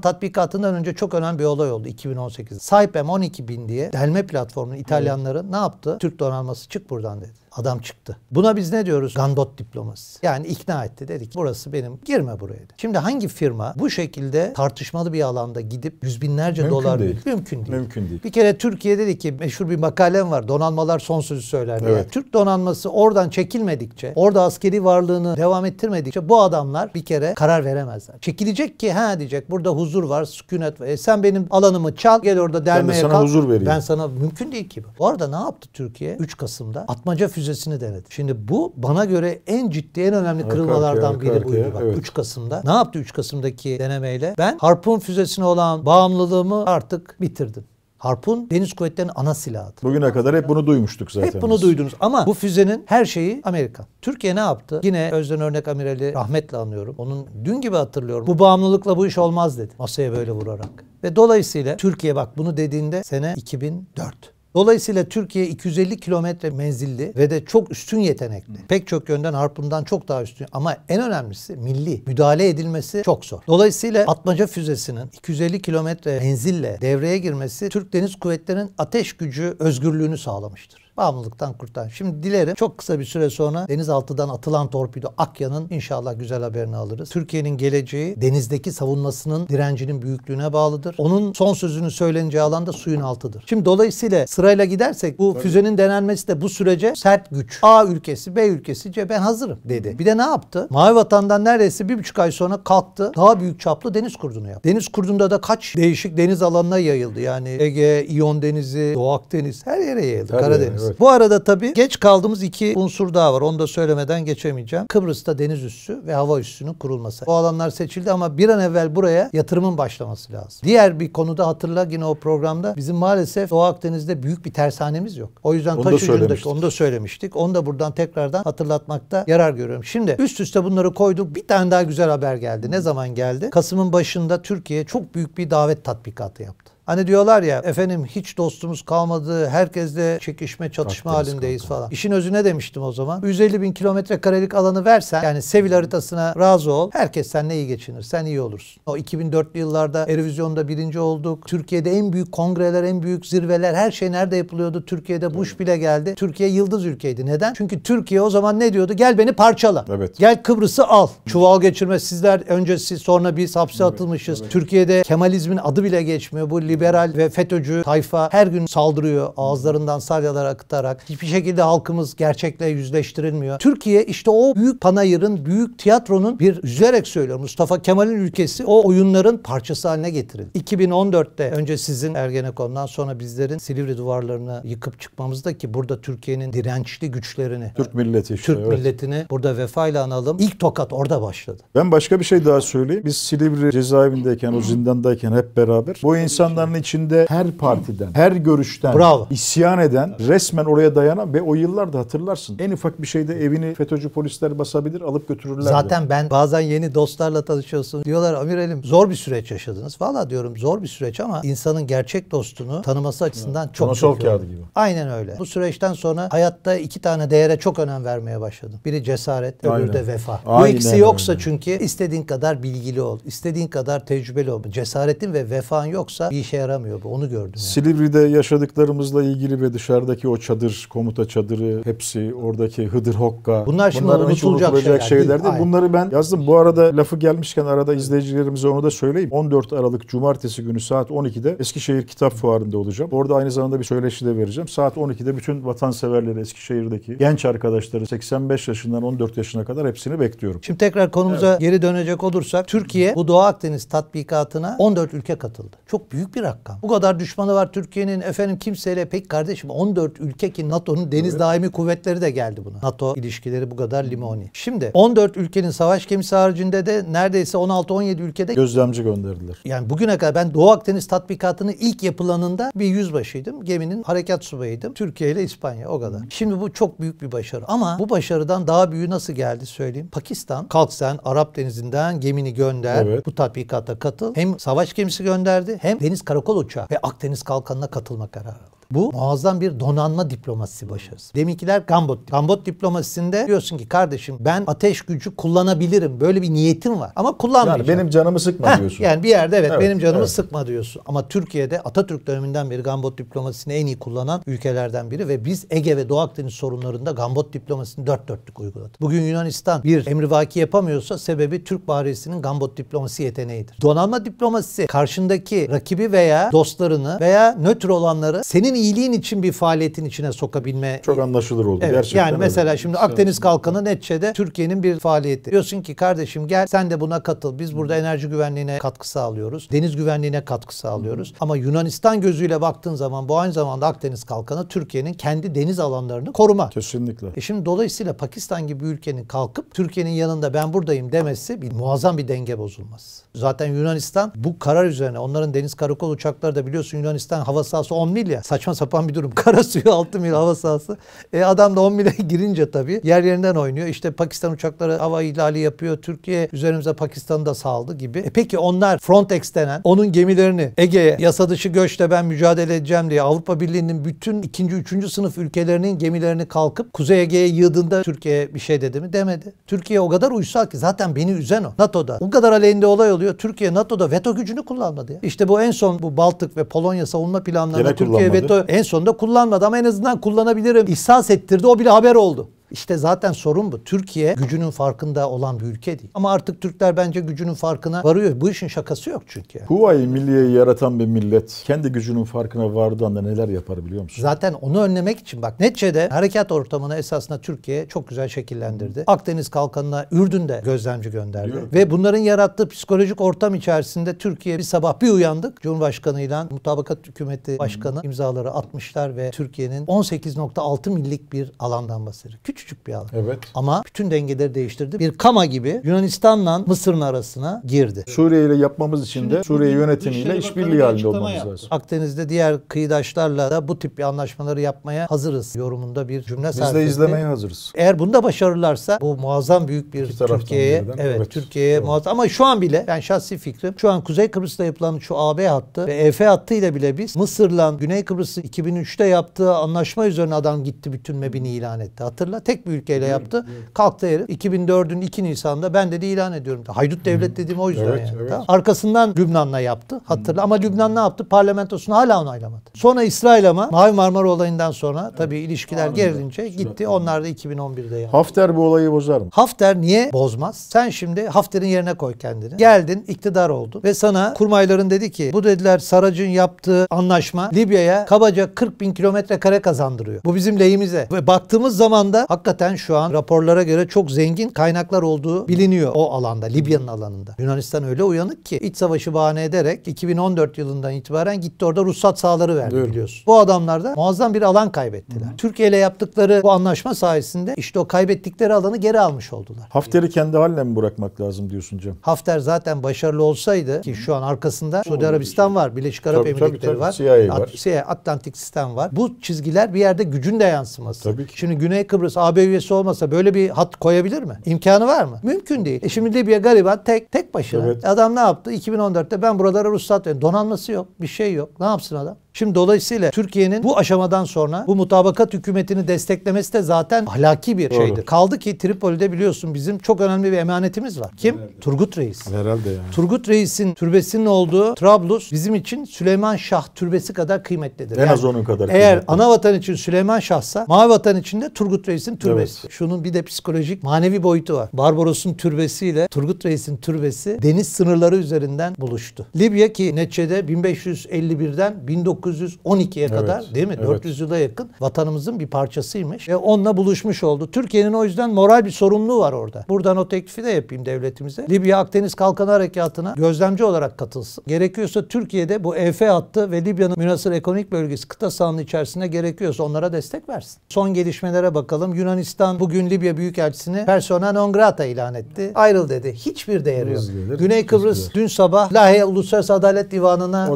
tatbikatından önce çok önemli bir olay oldu 2018'de. Saipem 12 bin diye delme platformunu İtalyanları evet. ne yaptı? Türk donanması çık buradan dedi. Adam çıktı. Buna biz ne diyoruz? Gandot diplomasi. Yani ikna etti. Dedik burası benim girme buraya. Dedi. Şimdi hangi firma bu şekilde tartışmalı bir alanda gidip yüz binlerce mümkün dolar değil. mümkün değil. Mümkün değil. Bir kere Türkiye dedi ki meşhur bir makalem var. Donanmalar son sözü söyler diye. Evet. Türk donanması oradan çekilmedikçe, orada askeri varlığını devam ettirmedikçe bu adamlar bir kere karar veremezler. Çekilecek ki ha diyecek burada huzur var, sükunet var. E sen benim alanımı çal, gel orada dermeye ben de sana kal. huzur vereyim. Ben sana mümkün değil ki bu. Bu arada ne yaptı Türkiye? 3 Kasım'da atmaca füze Müzesi'ni denedim. Şimdi bu bana göre en ciddi, en önemli arka kırılmalardan arka, biri buydu. Bak evet. 3 Kasım'da. Ne yaptı 3 Kasım'daki denemeyle? Ben Harpun füzesine olan bağımlılığımı artık bitirdim. Harpun deniz kuvvetlerinin ana silahı. Bugüne kadar hep bunu duymuştuk zaten. Hep bunu duydunuz ama bu füzenin her şeyi Amerika. Türkiye ne yaptı? Yine Özden Örnek Amirali rahmetle anıyorum. Onun dün gibi hatırlıyorum. Bu bağımlılıkla bu iş olmaz dedi. Masaya böyle vurarak. Ve dolayısıyla Türkiye bak bunu dediğinde sene 2004. Dolayısıyla Türkiye 250 kilometre menzilli ve de çok üstün yetenekli. Pek çok yönden Harpun'dan çok daha üstün ama en önemlisi milli. Müdahale edilmesi çok zor. Dolayısıyla atmaca füzesinin 250 kilometre menzille devreye girmesi Türk Deniz Kuvvetleri'nin ateş gücü özgürlüğünü sağlamıştır. Bağımlılıktan kurtar. Şimdi dilerim çok kısa bir süre sonra denizaltıdan atılan torpido Akya'nın inşallah güzel haberini alırız. Türkiye'nin geleceği denizdeki savunmasının direncinin büyüklüğüne bağlıdır. Onun son sözünü söyleneceği da suyun altıdır. Şimdi dolayısıyla sırayla gidersek bu Tabii. füzenin denenmesi de bu sürece sert güç. A ülkesi, B ülkesi, C ben hazırım dedi. Bir de ne yaptı? Mavi Vatan'dan neredeyse bir buçuk ay sonra kalktı. Daha büyük çaplı deniz kurdunu yaptı. Deniz kurdunda da kaç değişik deniz alanına yayıldı. Yani Ege, İyon Denizi, Doğu Akdeniz her yere yayıldı. Tabii, Karadeniz. Evet. Bu arada tabii geç kaldığımız iki unsur daha var. Onu da söylemeden geçemeyeceğim. Kıbrıs'ta deniz üssü ve hava üssünün kurulması. Bu alanlar seçildi ama bir an evvel buraya yatırımın başlaması lazım. Diğer bir konuda hatırla yine o programda bizim maalesef Doğu Akdeniz'de büyük bir tersanemiz yok. O yüzden onu taş ucundaki onu da söylemiştik. Onu da buradan tekrardan hatırlatmakta yarar görüyorum. Şimdi üst üste bunları koyduk. Bir tane daha güzel haber geldi. Ne zaman geldi? Kasım'ın başında Türkiye çok büyük bir davet tatbikatı yaptı. Hani diyorlar ya efendim hiç dostumuz kalmadı, herkesle çekişme, çatışma Kalktınız halindeyiz kanka. falan. İşin özüne demiştim o zaman. 150 bin kilometre karelik alanı versen yani Sevil haritasına razı ol. Herkes seninle iyi geçinir. Sen iyi olursun. O 2004'lü yıllarda Erovizyon'da birinci olduk. Türkiye'de en büyük kongreler, en büyük zirveler her şey nerede yapılıyordu? Türkiye'de Bush evet. bile geldi. Türkiye yıldız ülkeydi. Neden? Çünkü Türkiye o zaman ne diyordu? Gel beni parçala. Evet. Gel Kıbrıs'ı al. Çuval geçirme sizler siz sonra biz hapse evet. atılmışız. Evet. Türkiye'de Kemalizmin adı bile geçmiyor. Bu liberal ve FETÖ'cü tayfa her gün saldırıyor ağızlarından salyalar akıtarak. Hiçbir şekilde halkımız gerçekle yüzleştirilmiyor. Türkiye işte o büyük panayırın, büyük tiyatronun bir üzerek söylüyor Mustafa Kemal'in ülkesi o oyunların parçası haline getirildi. 2014'te önce sizin Ergenekon'dan sonra bizlerin Silivri duvarlarını yıkıp çıkmamızda ki burada Türkiye'nin dirençli güçlerini Türk milleti işte, Türk evet. milletini burada vefayla analım. İlk tokat orada başladı. Ben başka bir şey daha söyleyeyim. Biz Silivri cezaevindeyken o zindandayken hep beraber bu insanlar yılların içinde her partiden, her görüşten Bravo. isyan eden, resmen oraya dayanan ve o yıllarda hatırlarsın. En ufak bir şeyde evini FETÖ'cü polisler basabilir, alıp götürürler. Zaten ben bazen yeni dostlarla tanışıyorsun. Diyorlar amirelim zor bir süreç yaşadınız. Valla diyorum zor bir süreç ama insanın gerçek dostunu tanıması açısından evet. çok Konsol kağıdı gibi. Aynen öyle. Bu süreçten sonra hayatta iki tane değere çok önem vermeye başladım. Biri cesaret, Aynen. de vefa. Aynen. Bu ikisi yoksa Aynen. çünkü istediğin kadar bilgili ol, istediğin kadar tecrübeli ol. Cesaretin ve vefan yoksa bir işe işe yaramıyor bu. Onu gördüm. Yani. Silivri'de yaşadıklarımızla ilgili ve dışarıdaki o çadır, komuta çadırı hepsi oradaki Hıdır Hokka. Bunlar şimdi Bunlar unutulacak, şeyler, şeyler değil. Bunları ben yazdım. Bu arada lafı gelmişken arada izleyicilerimize onu da söyleyeyim. 14 Aralık Cumartesi günü saat 12'de Eskişehir Kitap Fuarı'nda olacağım. Orada aynı zamanda bir söyleşi de vereceğim. Saat 12'de bütün vatanseverleri Eskişehir'deki genç arkadaşları 85 yaşından 14 yaşına kadar hepsini bekliyorum. Şimdi tekrar konumuza evet. geri dönecek olursak Türkiye bu Doğu Akdeniz tatbikatına 14 ülke katıldı. Çok büyük bir rakam. Bu kadar düşmanı var Türkiye'nin efendim kimseyle pek kardeşim 14 ülke ki NATO'nun deniz evet. daimi kuvvetleri de geldi buna. NATO ilişkileri bu kadar limoni. Şimdi 14 ülkenin savaş gemisi haricinde de neredeyse 16-17 ülkede gözlemci gönderdiler. Yani bugüne kadar ben Doğu Akdeniz tatbikatını ilk yapılanında bir yüzbaşıydım. Geminin harekat subayıydım. Türkiye ile İspanya o kadar. Şimdi bu çok büyük bir başarı ama bu başarıdan daha büyüğü nasıl geldi söyleyeyim. Pakistan kalk sen Arap Denizi'nden gemini gönder. Evet. Bu tatbikata katıl. Hem savaş gemisi gönderdi hem deniz kara karakol uçağı ve Akdeniz Kalkanı'na katılma kararı aldı. Bu muazzam bir donanma diplomasisi başarısı. Deminkiler Gambot. Gambot diplomasisinde diyorsun ki kardeşim ben ateş gücü kullanabilirim. Böyle bir niyetim var ama kullanmayacağım. Yani benim canımı sıkma Heh, diyorsun. Yani bir yerde evet, evet benim canımı evet. sıkma diyorsun. Ama Türkiye'de Atatürk döneminden beri Gambot diplomasisini en iyi kullanan ülkelerden biri ve biz Ege ve Doğu Akdeniz sorunlarında Gambot diplomasisini dört dörtlük uyguladık. Bugün Yunanistan bir emrivaki yapamıyorsa sebebi Türk baharesinin Gambot diplomasi yeteneğidir. Donanma diplomasisi karşındaki rakibi veya dostlarını veya nötr olanları senin iyiliğin için bir faaliyetin içine sokabilme. Çok anlaşılır oldu evet. gerçekten. Yani öyle. mesela şimdi Akdeniz Kalkanı Netçe'de Türkiye'nin bir faaliyeti. Diyorsun ki kardeşim gel sen de buna katıl. Biz burada enerji güvenliğine katkı sağlıyoruz. Deniz güvenliğine katkı sağlıyoruz. Ama Yunanistan gözüyle baktığın zaman bu aynı zamanda Akdeniz Kalkanı Türkiye'nin kendi deniz alanlarını koruma. Kesinlikle. E şimdi dolayısıyla Pakistan gibi bir ülkenin kalkıp Türkiye'nin yanında ben buradayım demesi bir, muazzam bir denge bozulması. Zaten Yunanistan bu karar üzerine onların deniz karakol uçakları da biliyorsun Yunanistan hava sahası 10 mil ya. Saçma saçma sapan bir durum. Kara suyu 6 mil hava sahası. E adam da 10 mile girince tabii yer yerinden oynuyor. İşte Pakistan uçakları hava ihlali yapıyor. Türkiye üzerimize Pakistan'ı da saldı gibi. E peki onlar Frontex denen onun gemilerini Ege'ye yasa dışı göçle ben mücadele edeceğim diye Avrupa Birliği'nin bütün 2. 3. sınıf ülkelerinin gemilerini kalkıp Kuzey Ege'ye yığdığında Türkiye bir şey dedi mi? Demedi. Türkiye o kadar uysal ki zaten beni üzen o. NATO'da o kadar aleyhinde olay oluyor. Türkiye NATO'da veto gücünü kullanmadı ya. İşte bu en son bu Baltık ve Polonya savunma planlarında Türkiye kullanmadı. veto en sonunda kullanmadı ama en azından kullanabilirim. İhsas ettirdi o bile haber oldu. İşte zaten sorun bu. Türkiye gücünün farkında olan bir ülke değil. Ama artık Türkler bence gücünün farkına varıyor. Bu işin şakası yok çünkü. Huvayi milliyeyi yaratan bir millet kendi gücünün farkına vardığı anda neler yapar biliyor musun? Zaten onu önlemek için bak neticede harekat ortamını esasında Türkiye çok güzel şekillendirdi. Akdeniz Kalkanı'na Ürdün'de gözlemci gönderdi. Ve bunların yarattığı psikolojik ortam içerisinde Türkiye bir sabah bir uyandık. Cumhurbaşkanı ile Mutabakat Hükümeti Başkanı hmm. imzaları atmışlar ve Türkiye'nin 18.6 millik bir alandan bahsediyor küçücük bir alan. Evet. Ama bütün dengeleri değiştirdi. Bir kama gibi Yunanistan'la Mısır'ın arasına girdi. Suriye ile yapmamız için Şimdi de Suriye yönetimiyle şey işbirliği halinde olmamız yaptı. lazım. Akdeniz'de diğer kıyıdaşlarla da bu tip anlaşmaları yapmaya hazırız yorumunda bir cümle sarf Biz de izlemeye hazırız. Eğer bunda başarırlarsa bu muazzam büyük bir Türkiye'ye evet, evet Türkiye'ye evet. muazzam ama şu an bile ben şahsi fikrim şu an Kuzey Kıbrıs'ta yapılan şu AB hattı ve EF hattı bile biz Mısır'la Güney Kıbrıs'ı 2003'te yaptığı anlaşma üzerine adam gitti bütün mebini ilan etti. Hatırlat Tek bir ülkeyle yaptı. Evet. Kalktı herif. 2004'ün 2 Nisan'da ben dedi ilan ediyorum. Haydut devlet dediğim o yüzden. Evet, yani. evet. Arkasından Lübnan'la yaptı. Hatırla. Ama Lübnan ne yaptı? Parlamentosunu hala onaylamadı. Sonra İsrail ama Mavi Marmara olayından sonra evet. tabii ilişkiler Anında. gerilince gitti. Onlar da 2011'de yaptı. Hafter bu olayı bozar mı? Hafter niye bozmaz? Sen şimdi Hafter'in yerine koy kendini. Geldin iktidar oldu ve sana kurmayların dedi ki bu dediler Sarac'ın yaptığı anlaşma Libya'ya kabaca 40 bin kilometre kare kazandırıyor. Bu bizim lehimize. Ve baktığımız zaman da hakikaten şu an raporlara göre çok zengin kaynaklar olduğu biliniyor o alanda, Libya'nın alanında. Yunanistan öyle uyanık ki iç savaşı bahane ederek 2014 yılından itibaren gitti orada ruhsat sahaları verdi evet. biliyorsun. Bu adamlar da muazzam bir alan kaybettiler. Hı. Türkiye ile yaptıkları bu anlaşma sayesinde işte o kaybettikleri alanı geri almış oldular. Hafter'i kendi haline mi bırakmak lazım diyorsun Cem? Hafter zaten başarılı olsaydı ki şu an arkasında Suudi Arabistan şey. var, Birleşik Arap tabii, Emirlikleri tabii, tabii. var, CIA var. CIA, Atlantik sistem var. Bu çizgiler bir yerde gücün de yansıması. Tabii ki. Şimdi Güney Kıbrıs AB üyesi olmasa böyle bir hat koyabilir mi? İmkanı var mı? Mümkün değil. E şimdi Libya gariban tek tek başına. Evet. Adam ne yaptı? 2014'te ben buralara ruhsat veriyorum. Donanması yok. Bir şey yok. Ne yapsın adam? Şimdi dolayısıyla Türkiye'nin bu aşamadan sonra bu mutabakat hükümetini desteklemesi de zaten ahlaki bir Doğru. şeydir. Kaldı ki Tripoli'de biliyorsun bizim çok önemli bir emanetimiz var. Kim? Herhalde. Turgut Reis. Herhalde yani. Turgut Reis'in türbesinin olduğu Trablus bizim için Süleyman Şah türbesi kadar kıymetlidir. En yani, az onun kadar Eğer kıymetli. ana vatan için Süleyman Şah'sa mavi vatan için de Turgut Reis'in türbesi. Evet. Şunun bir de psikolojik manevi boyutu var. Barbaros'un türbesiyle Turgut Reis'in türbesi deniz sınırları üzerinden buluştu. Libya ki neçede 1551'den 19 1912'ye evet. kadar değil mi? Evet. 400 yıla yakın vatanımızın bir parçasıymış. Ve onunla buluşmuş oldu. Türkiye'nin o yüzden moral bir sorumluluğu var orada. Buradan o teklifi de yapayım devletimize. Libya Akdeniz Kalkanı Harekatı'na gözlemci olarak katılsın. Gerekiyorsa Türkiye'de bu EF hattı ve Libya'nın münasır ekonomik bölgesi kıta sahanlığı içerisinde gerekiyorsa onlara destek versin. Son gelişmelere bakalım. Yunanistan bugün Libya Büyükelçisini persona non grata ilan etti. Ayrıl dedi. Hiçbir değeri yok. Güney şey Kıbrıs dün sabah Lahey Uluslararası Adalet Divanı'na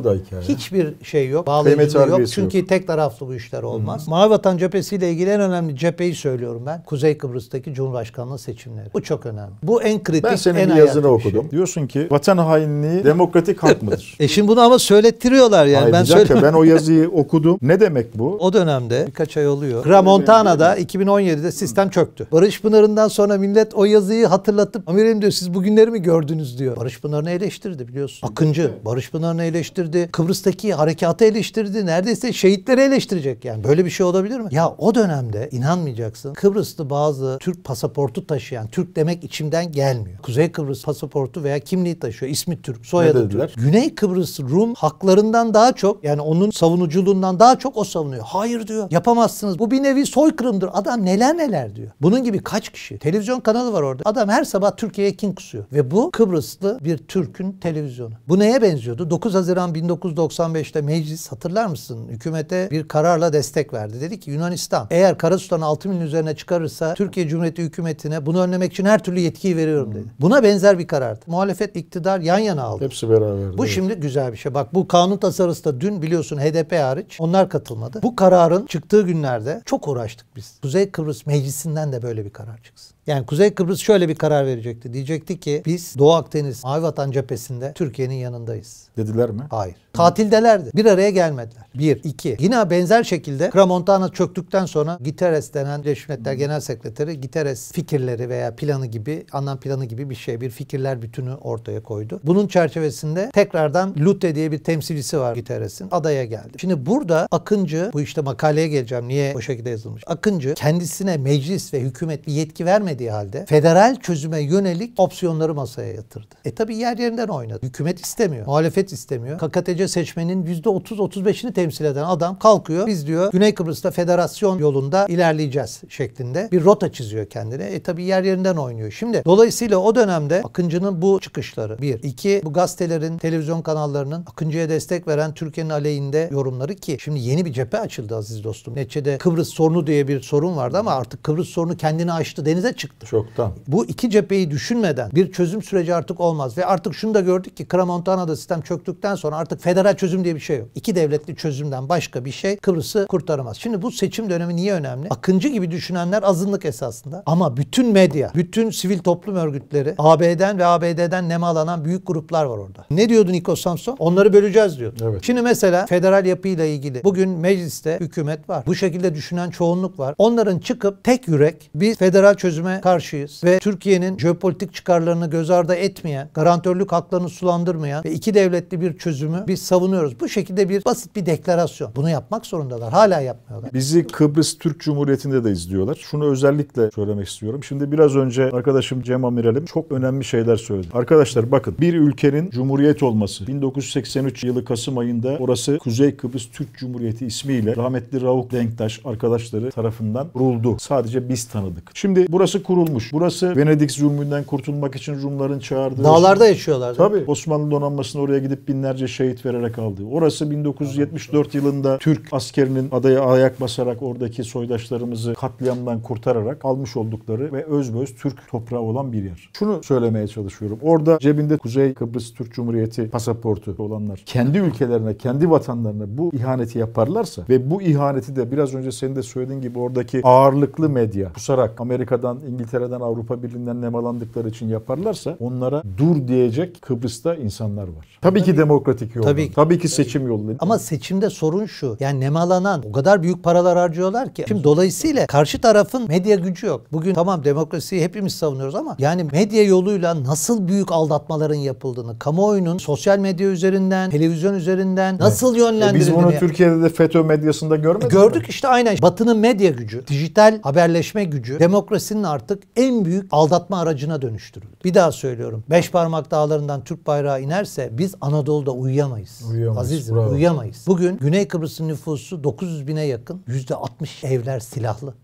hiçbir şey yok. Bağ bağlayıcılığı yok. yok. Çünkü tek taraflı bu işler olmaz. Hı-hı. Mavi Vatan Cephesi ile ilgili en önemli cepheyi söylüyorum ben. Kuzey Kıbrıs'taki Cumhurbaşkanlığı seçimleri. Bu çok önemli. Bu en kritik, ben senin en bir yazını şey. okudum. Şey. Diyorsun ki vatan hainliği demokratik hak mıdır? e şimdi bunu ama söylettiriyorlar yani. Hayır, ben, söyle- ben o yazıyı okudum. Ne demek bu? O dönemde birkaç ay oluyor. Gramontana'da 2017'de sistem çöktü. Barış Pınar'ından sonra millet o yazıyı hatırlatıp amirim diyor siz bugünleri mi gördünüz diyor. Barış Pınar'ını eleştirdi biliyorsun. Akıncı Barış Pınar'ını eleştirdi. Kıbrıs'taki harekatı eleştirdi eleştirdi. Neredeyse şehitleri eleştirecek yani. Böyle bir şey olabilir mi? Ya o dönemde inanmayacaksın. Kıbrıs'ta bazı Türk pasaportu taşıyan, Türk demek içimden gelmiyor. Kuzey Kıbrıs pasaportu veya kimliği taşıyor. İsmi Türk, soyadı Türk. Güney Kıbrıs Rum haklarından daha çok yani onun savunuculuğundan daha çok o savunuyor. Hayır diyor. Yapamazsınız. Bu bir nevi soykırımdır. Adam neler neler diyor. Bunun gibi kaç kişi? Televizyon kanalı var orada. Adam her sabah Türkiye'ye kin kusuyor. Ve bu Kıbrıslı bir Türk'ün televizyonu. Bu neye benziyordu? 9 Haziran 1995'te meclis hatırlar mısın? Hükümete bir kararla destek verdi. Dedi ki Yunanistan eğer kara 6 milyon üzerine çıkarırsa Türkiye Cumhuriyeti hükümetine bunu önlemek için her türlü yetkiyi veriyorum dedi. Hmm. Buna benzer bir karardı. Muhalefet iktidar yan yana aldı. Hepsi beraber. Bu evet. şimdi güzel bir şey. Bak bu kanun tasarısı da dün biliyorsun HDP hariç onlar katılmadı. Bu kararın çıktığı günlerde çok uğraştık biz. Kuzey Kıbrıs Meclisi'nden de böyle bir karar çıksın. Yani Kuzey Kıbrıs şöyle bir karar verecekti. Diyecekti ki biz Doğu Akdeniz Mavi Vatan cephesinde Türkiye'nin yanındayız. Dediler mi? Hayır. Tatildelerdi. Bir araya gelmediler. Bir. iki. Yine benzer şekilde Kramontana çöktükten sonra Giteres denen Birleşmiş hmm. Genel Sekreteri Giteres fikirleri veya planı gibi, anlam planı gibi bir şey, bir fikirler bütünü ortaya koydu. Bunun çerçevesinde tekrardan Lute diye bir temsilcisi var Giteres'in. Adaya geldi. Şimdi burada Akıncı, bu işte makaleye geleceğim niye o şekilde yazılmış. Akıncı kendisine meclis ve hükümet bir yetki vermedi istemediği halde federal çözüme yönelik opsiyonları masaya yatırdı. E tabi yer yerinden oynadı. Hükümet istemiyor. Muhalefet istemiyor. KKTC seçmenin %30-35'ini temsil eden adam kalkıyor. Biz diyor Güney Kıbrıs'ta federasyon yolunda ilerleyeceğiz şeklinde bir rota çiziyor kendine. E tabi yer yerinden oynuyor. Şimdi dolayısıyla o dönemde Akıncı'nın bu çıkışları bir. iki bu gazetelerin, televizyon kanallarının Akıncı'ya destek veren Türkiye'nin aleyhinde yorumları ki şimdi yeni bir cephe açıldı aziz dostum. Neticede Kıbrıs sorunu diye bir sorun vardı ama artık Kıbrıs sorunu kendini açtı Denize çıktı. Çoktan. Bu iki cepheyi düşünmeden bir çözüm süreci artık olmaz. Ve artık şunu da gördük ki Kramontana'da sistem çöktükten sonra artık federal çözüm diye bir şey yok. İki devletli çözümden başka bir şey Kıbrıs'ı kurtaramaz. Şimdi bu seçim dönemi niye önemli? Akıncı gibi düşünenler azınlık esasında. Ama bütün medya, bütün sivil toplum örgütleri AB'den ve ABD'den nemalanan büyük gruplar var orada. Ne diyordu Nico Samson? Onları böleceğiz diyor. Evet. Şimdi mesela federal yapıyla ilgili bugün mecliste hükümet var. Bu şekilde düşünen çoğunluk var. Onların çıkıp tek yürek bir federal çözüme sisteme karşıyız ve Türkiye'nin jeopolitik çıkarlarını göz ardı etmeyen, garantörlük haklarını sulandırmayan ve iki devletli bir çözümü biz savunuyoruz. Bu şekilde bir basit bir deklarasyon. Bunu yapmak zorundalar. Hala yapmıyorlar. Bizi Kıbrıs Türk Cumhuriyeti'nde de izliyorlar. Şunu özellikle söylemek istiyorum. Şimdi biraz önce arkadaşım Cem Amiralim çok önemli şeyler söyledi. Arkadaşlar bakın bir ülkenin cumhuriyet olması 1983 yılı Kasım ayında orası Kuzey Kıbrıs Türk Cumhuriyeti ismiyle rahmetli Rauf Denktaş arkadaşları tarafından kuruldu. Sadece biz tanıdık. Şimdi burası kurulmuş. Burası Venedik zulmünden kurtulmak için Rumların çağırdığı. Dağlarda yaşıyorlar. Tabii. Osmanlı donanmasının oraya gidip binlerce şehit vererek aldı. Orası 1974 yılında Türk askerinin adaya ayak basarak oradaki soydaşlarımızı katliamdan kurtararak almış oldukları ve özböz Türk toprağı olan bir yer. Şunu söylemeye çalışıyorum. Orada cebinde Kuzey Kıbrıs Türk Cumhuriyeti pasaportu olanlar kendi ülkelerine, kendi vatanlarına bu ihaneti yaparlarsa ve bu ihaneti de biraz önce senin de söylediğin gibi oradaki ağırlıklı medya kusarak Amerika'dan, İngiltere'den Avrupa Birliği'nden nemalandıkları için yaparlarsa onlara dur diyecek Kıbrıs'ta insanlar var. Tabii, tabii ki demokratik yoldan. Tabii ki, tabii ki seçim tabii. Ama seçimde sorun şu. Yani nemalanan o kadar büyük paralar harcıyorlar ki. Şimdi dolayısıyla karşı tarafın medya gücü yok. Bugün tamam demokrasiyi hepimiz savunuyoruz ama yani medya yoluyla nasıl büyük aldatmaların yapıldığını, kamuoyunun sosyal medya üzerinden, televizyon üzerinden nasıl evet. yönlendirildiğini. E biz bunu Türkiye'de de FETÖ medyasında görmedik. Gördük mi? işte aynen. Batının medya gücü, dijital haberleşme gücü, demokrasinin artık artık en büyük aldatma aracına dönüştürüldü. Bir daha söylüyorum. Beş parmak dağlarından Türk bayrağı inerse biz Anadolu'da uyuyamayız. uyuyamayız Aziz, uyuyamayız. Bugün Güney Kıbrıs'ın nüfusu 900 bine yakın. %60 evler silahlı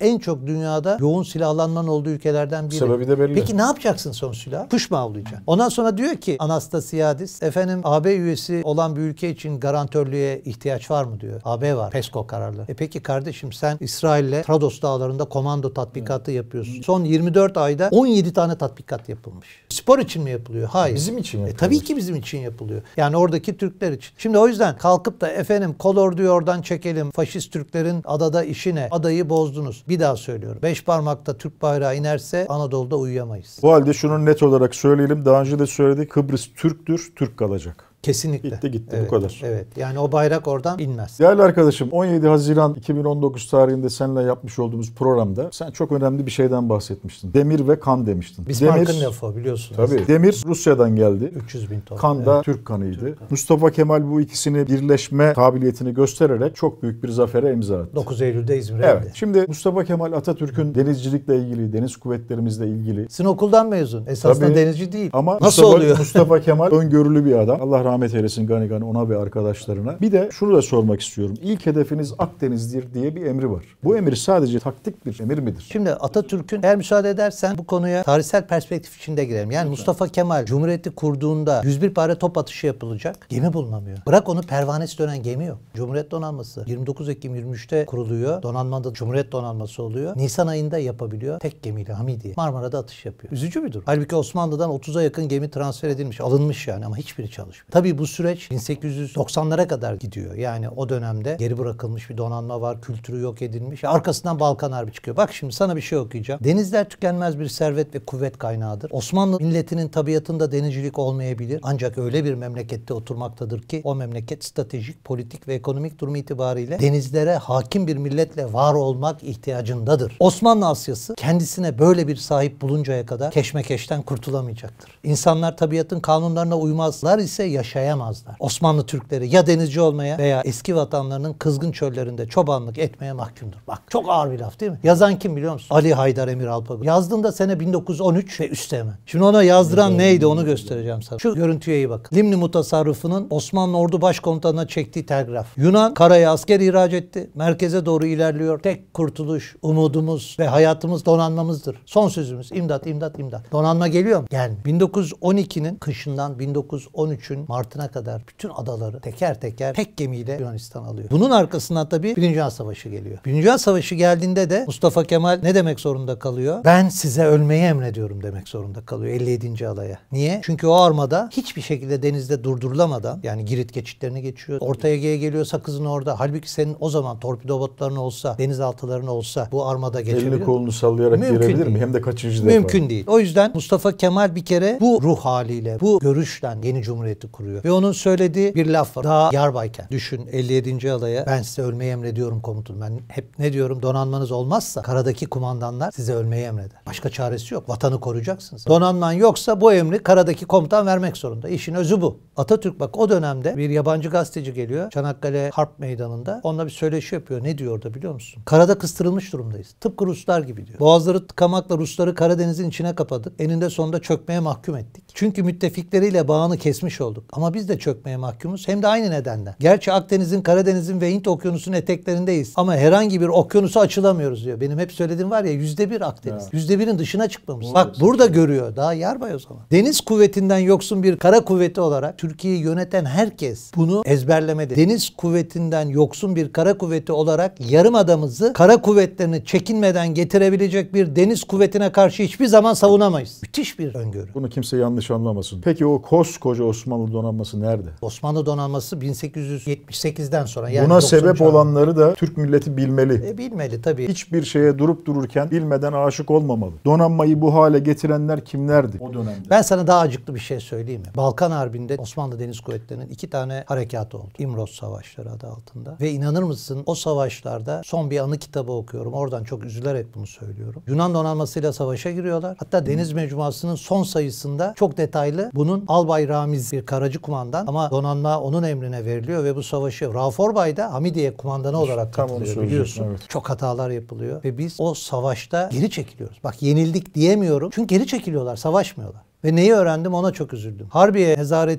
en çok dünyada yoğun silahlanmanın olduğu ülkelerden biri. Sebebi de belli. Peki ne yapacaksın son silah? Kuş mu avlayacaksın? Hmm. Ondan sonra diyor ki Anastasiadis efendim AB üyesi olan bir ülke için garantörlüğe ihtiyaç var mı diyor. AB var. PESCO kararlı. E peki kardeşim sen İsrail'le Trados dağlarında komando tatbikatı yapıyorsun. Hmm. Son 24 ayda 17 tane tatbikat yapılmış. Spor için mi yapılıyor? Hayır. Bizim için e, yapılıyor. E tabii ki bizim için yapılıyor. Yani oradaki Türkler için. Şimdi o yüzden kalkıp da efendim diyor oradan çekelim. Faşist Türklerin adada işine adayı bozdunuz. Bir daha söylüyorum. Beş parmakta Türk bayrağı inerse Anadolu'da uyuyamayız. Bu halde şunu net olarak söyleyelim. Daha önce de söyledik. Kıbrıs Türk'tür, Türk kalacak. Kesinlikle. Bitti gitti evet, bu kadar. Evet yani o bayrak oradan inmez. Değerli arkadaşım 17 Haziran 2019 tarihinde seninle yapmış olduğumuz programda sen çok önemli bir şeyden bahsetmiştin. Demir ve kan demiştin. Bismarck'ın demir, lafı biliyorsunuz. Tabii. Demir Rusya'dan geldi. 300 bin ton. Kan da evet. Türk kanıydı. Türk kan. Mustafa Kemal bu ikisini birleşme kabiliyetini göstererek çok büyük bir zafere imza attı. 9 Eylül'de İzmir'e Evet. Geldi. Şimdi Mustafa Kemal Atatürk'ün denizcilikle ilgili, deniz kuvvetlerimizle ilgili. Sizin okuldan mezun. Esasında Tabii, denizci değil. Ama Nasıl Mustafa, oluyor? Mustafa Kemal öngörülü bir adam. Allah rahmet rahmet eylesin gani gani ona ve arkadaşlarına. Bir de şunu da sormak istiyorum. İlk hedefiniz Akdeniz'dir diye bir emri var. Bu emir sadece taktik bir emir midir? Şimdi Atatürk'ün eğer müsaade edersen bu konuya tarihsel perspektif içinde girelim. Yani Mustafa Kemal Cumhuriyeti kurduğunda 101 para top atışı yapılacak. Gemi bulunamıyor. Bırak onu pervanesi dönen gemi yok. Cumhuriyet donanması 29 Ekim 23'te kuruluyor. Donanmada Cumhuriyet donanması oluyor. Nisan ayında yapabiliyor. Tek gemiyle Hamidiye. Marmara'da atış yapıyor. Üzücü bir müdür? Halbuki Osmanlı'dan 30'a yakın gemi transfer edilmiş, alınmış yani ama hiçbiri çalışmıyor. Tabii bu süreç 1890'lara kadar gidiyor. Yani o dönemde geri bırakılmış bir donanma var, kültürü yok edilmiş. Arkasından Balkan Harbi çıkıyor. Bak şimdi sana bir şey okuyacağım. Denizler tükenmez bir servet ve kuvvet kaynağıdır. Osmanlı milletinin tabiatında denizcilik olmayabilir. Ancak öyle bir memlekette oturmaktadır ki o memleket stratejik, politik ve ekonomik durumu itibariyle denizlere hakim bir milletle var olmak ihtiyacındadır. Osmanlı Asyası kendisine böyle bir sahip buluncaya kadar keşmekeşten kurtulamayacaktır. İnsanlar tabiatın kanunlarına uymazlar ise yaşa yaşayamazlar. Osmanlı Türkleri ya denizci olmaya veya eski vatanlarının kızgın çöllerinde çobanlık etmeye mahkumdur. Bak çok ağır bir laf değil mi? Yazan kim biliyor musun? Ali Haydar Emir Alpagöz. Yazdığında sene 1913 ve üstü hemen. Şimdi ona yazdıran neydi onu göstereceğim sana. Şu görüntüye iyi bak. Limni Mutasarrıfı'nın Osmanlı Ordu Başkomutanı'na çektiği telgraf. Yunan karaya asker ihraç etti. Merkeze doğru ilerliyor. Tek kurtuluş, umudumuz ve hayatımız donanmamızdır. Son sözümüz imdat, imdat, imdat. Donanma geliyor mu? Gel. 1912'nin kışından 1913'ün Mart Artına kadar bütün adaları teker teker tek gemiyle Yunanistan alıyor. Bunun arkasından tabii Birinci Dünya Savaşı geliyor. Birinci Dünya Savaşı geldiğinde de Mustafa Kemal ne demek zorunda kalıyor? Ben size ölmeyi emrediyorum demek zorunda kalıyor 57. alaya. Niye? Çünkü o armada hiçbir şekilde denizde durdurulamadan yani Girit geçitlerini geçiyor. Orta Ege'ye geliyor Sakız'ın orada. Halbuki senin o zaman torpido botların olsa, denizaltıların olsa bu armada geçebilir. Elini kolunu sallayarak Mümkün girebilir değil. mi? Hem de kaçıncı Mümkün defa. Mümkün değil. O yüzden Mustafa Kemal bir kere bu ruh haliyle, bu görüşle yeni cumhuriyeti kuruyor öldürüyor. Ve onun söylediği bir laf var. Daha yarbayken düşün 57. alaya ben size ölmeyi emrediyorum komutanım. Ben hep ne diyorum donanmanız olmazsa karadaki kumandanlar size ölmeyi emreder. Başka çaresi yok. Vatanı koruyacaksınız. Donanman yoksa bu emri karadaki komutan vermek zorunda. İşin özü bu. Atatürk bak o dönemde bir yabancı gazeteci geliyor. Çanakkale Harp Meydanı'nda. Onunla bir söyleşi yapıyor. Ne diyor orada biliyor musun? Karada kıstırılmış durumdayız. Tıpkı Ruslar gibi diyor. Boğazları tıkamakla Rusları Karadeniz'in içine kapadık. Eninde sonunda çökmeye mahkum ettik. Çünkü müttefikleriyle bağını kesmiş olduk. Ama biz de çökmeye mahkumuz hem de aynı nedenden. Gerçi Akdeniz'in, Karadeniz'in ve Hint Okyanusu'nun eteklerindeyiz. Ama herhangi bir okyanusu açılamıyoruz diyor. Benim hep söylediğim var ya yüzde bir Akdeniz. Yüzde birin dışına çıkmamız. Doğru. Bak burada görüyor. Daha yarbay o zaman. Deniz kuvvetinden yoksun bir kara kuvveti olarak Türkiye'yi yöneten herkes bunu ezberlemedi. Deniz kuvvetinden yoksun bir kara kuvveti olarak yarım adamızı kara kuvvetlerini çekinmeden getirebilecek bir deniz kuvvetine karşı hiçbir zaman savunamayız. Müthiş bir öngörü. Bunu kimse yanlış anlamasın. Peki o koskoca Osmanlı donanması donanması nerede? Osmanlı donanması 1878'den sonra. Yani Buna sebep an... olanları da Türk milleti bilmeli. E, bilmeli tabii. Hiçbir şeye durup dururken bilmeden aşık olmamalı. Donanmayı bu hale getirenler kimlerdi o dönemde? Ben sana daha acıklı bir şey söyleyeyim mi? Balkan Harbi'nde Osmanlı Deniz Kuvvetleri'nin iki tane harekatı oldu. İmroz Savaşları adı altında. Ve inanır mısın o savaşlarda son bir anı kitabı okuyorum. Oradan çok üzülerek bunu söylüyorum. Yunan donanmasıyla savaşa giriyorlar. Hatta Deniz Mecmuası'nın son sayısında çok detaylı bunun Albay Ramiz bir kara aracı kumandan ama donanma onun emrine veriliyor ve bu savaşı Rauf Orbay da Hamidiye kumandanı olarak katılıyor biliyorsun. Evet. Çok hatalar yapılıyor ve biz o savaşta geri çekiliyoruz. Bak yenildik diyemiyorum çünkü geri çekiliyorlar savaşmıyorlar. Ve neyi öğrendim ona çok üzüldüm. Harbiye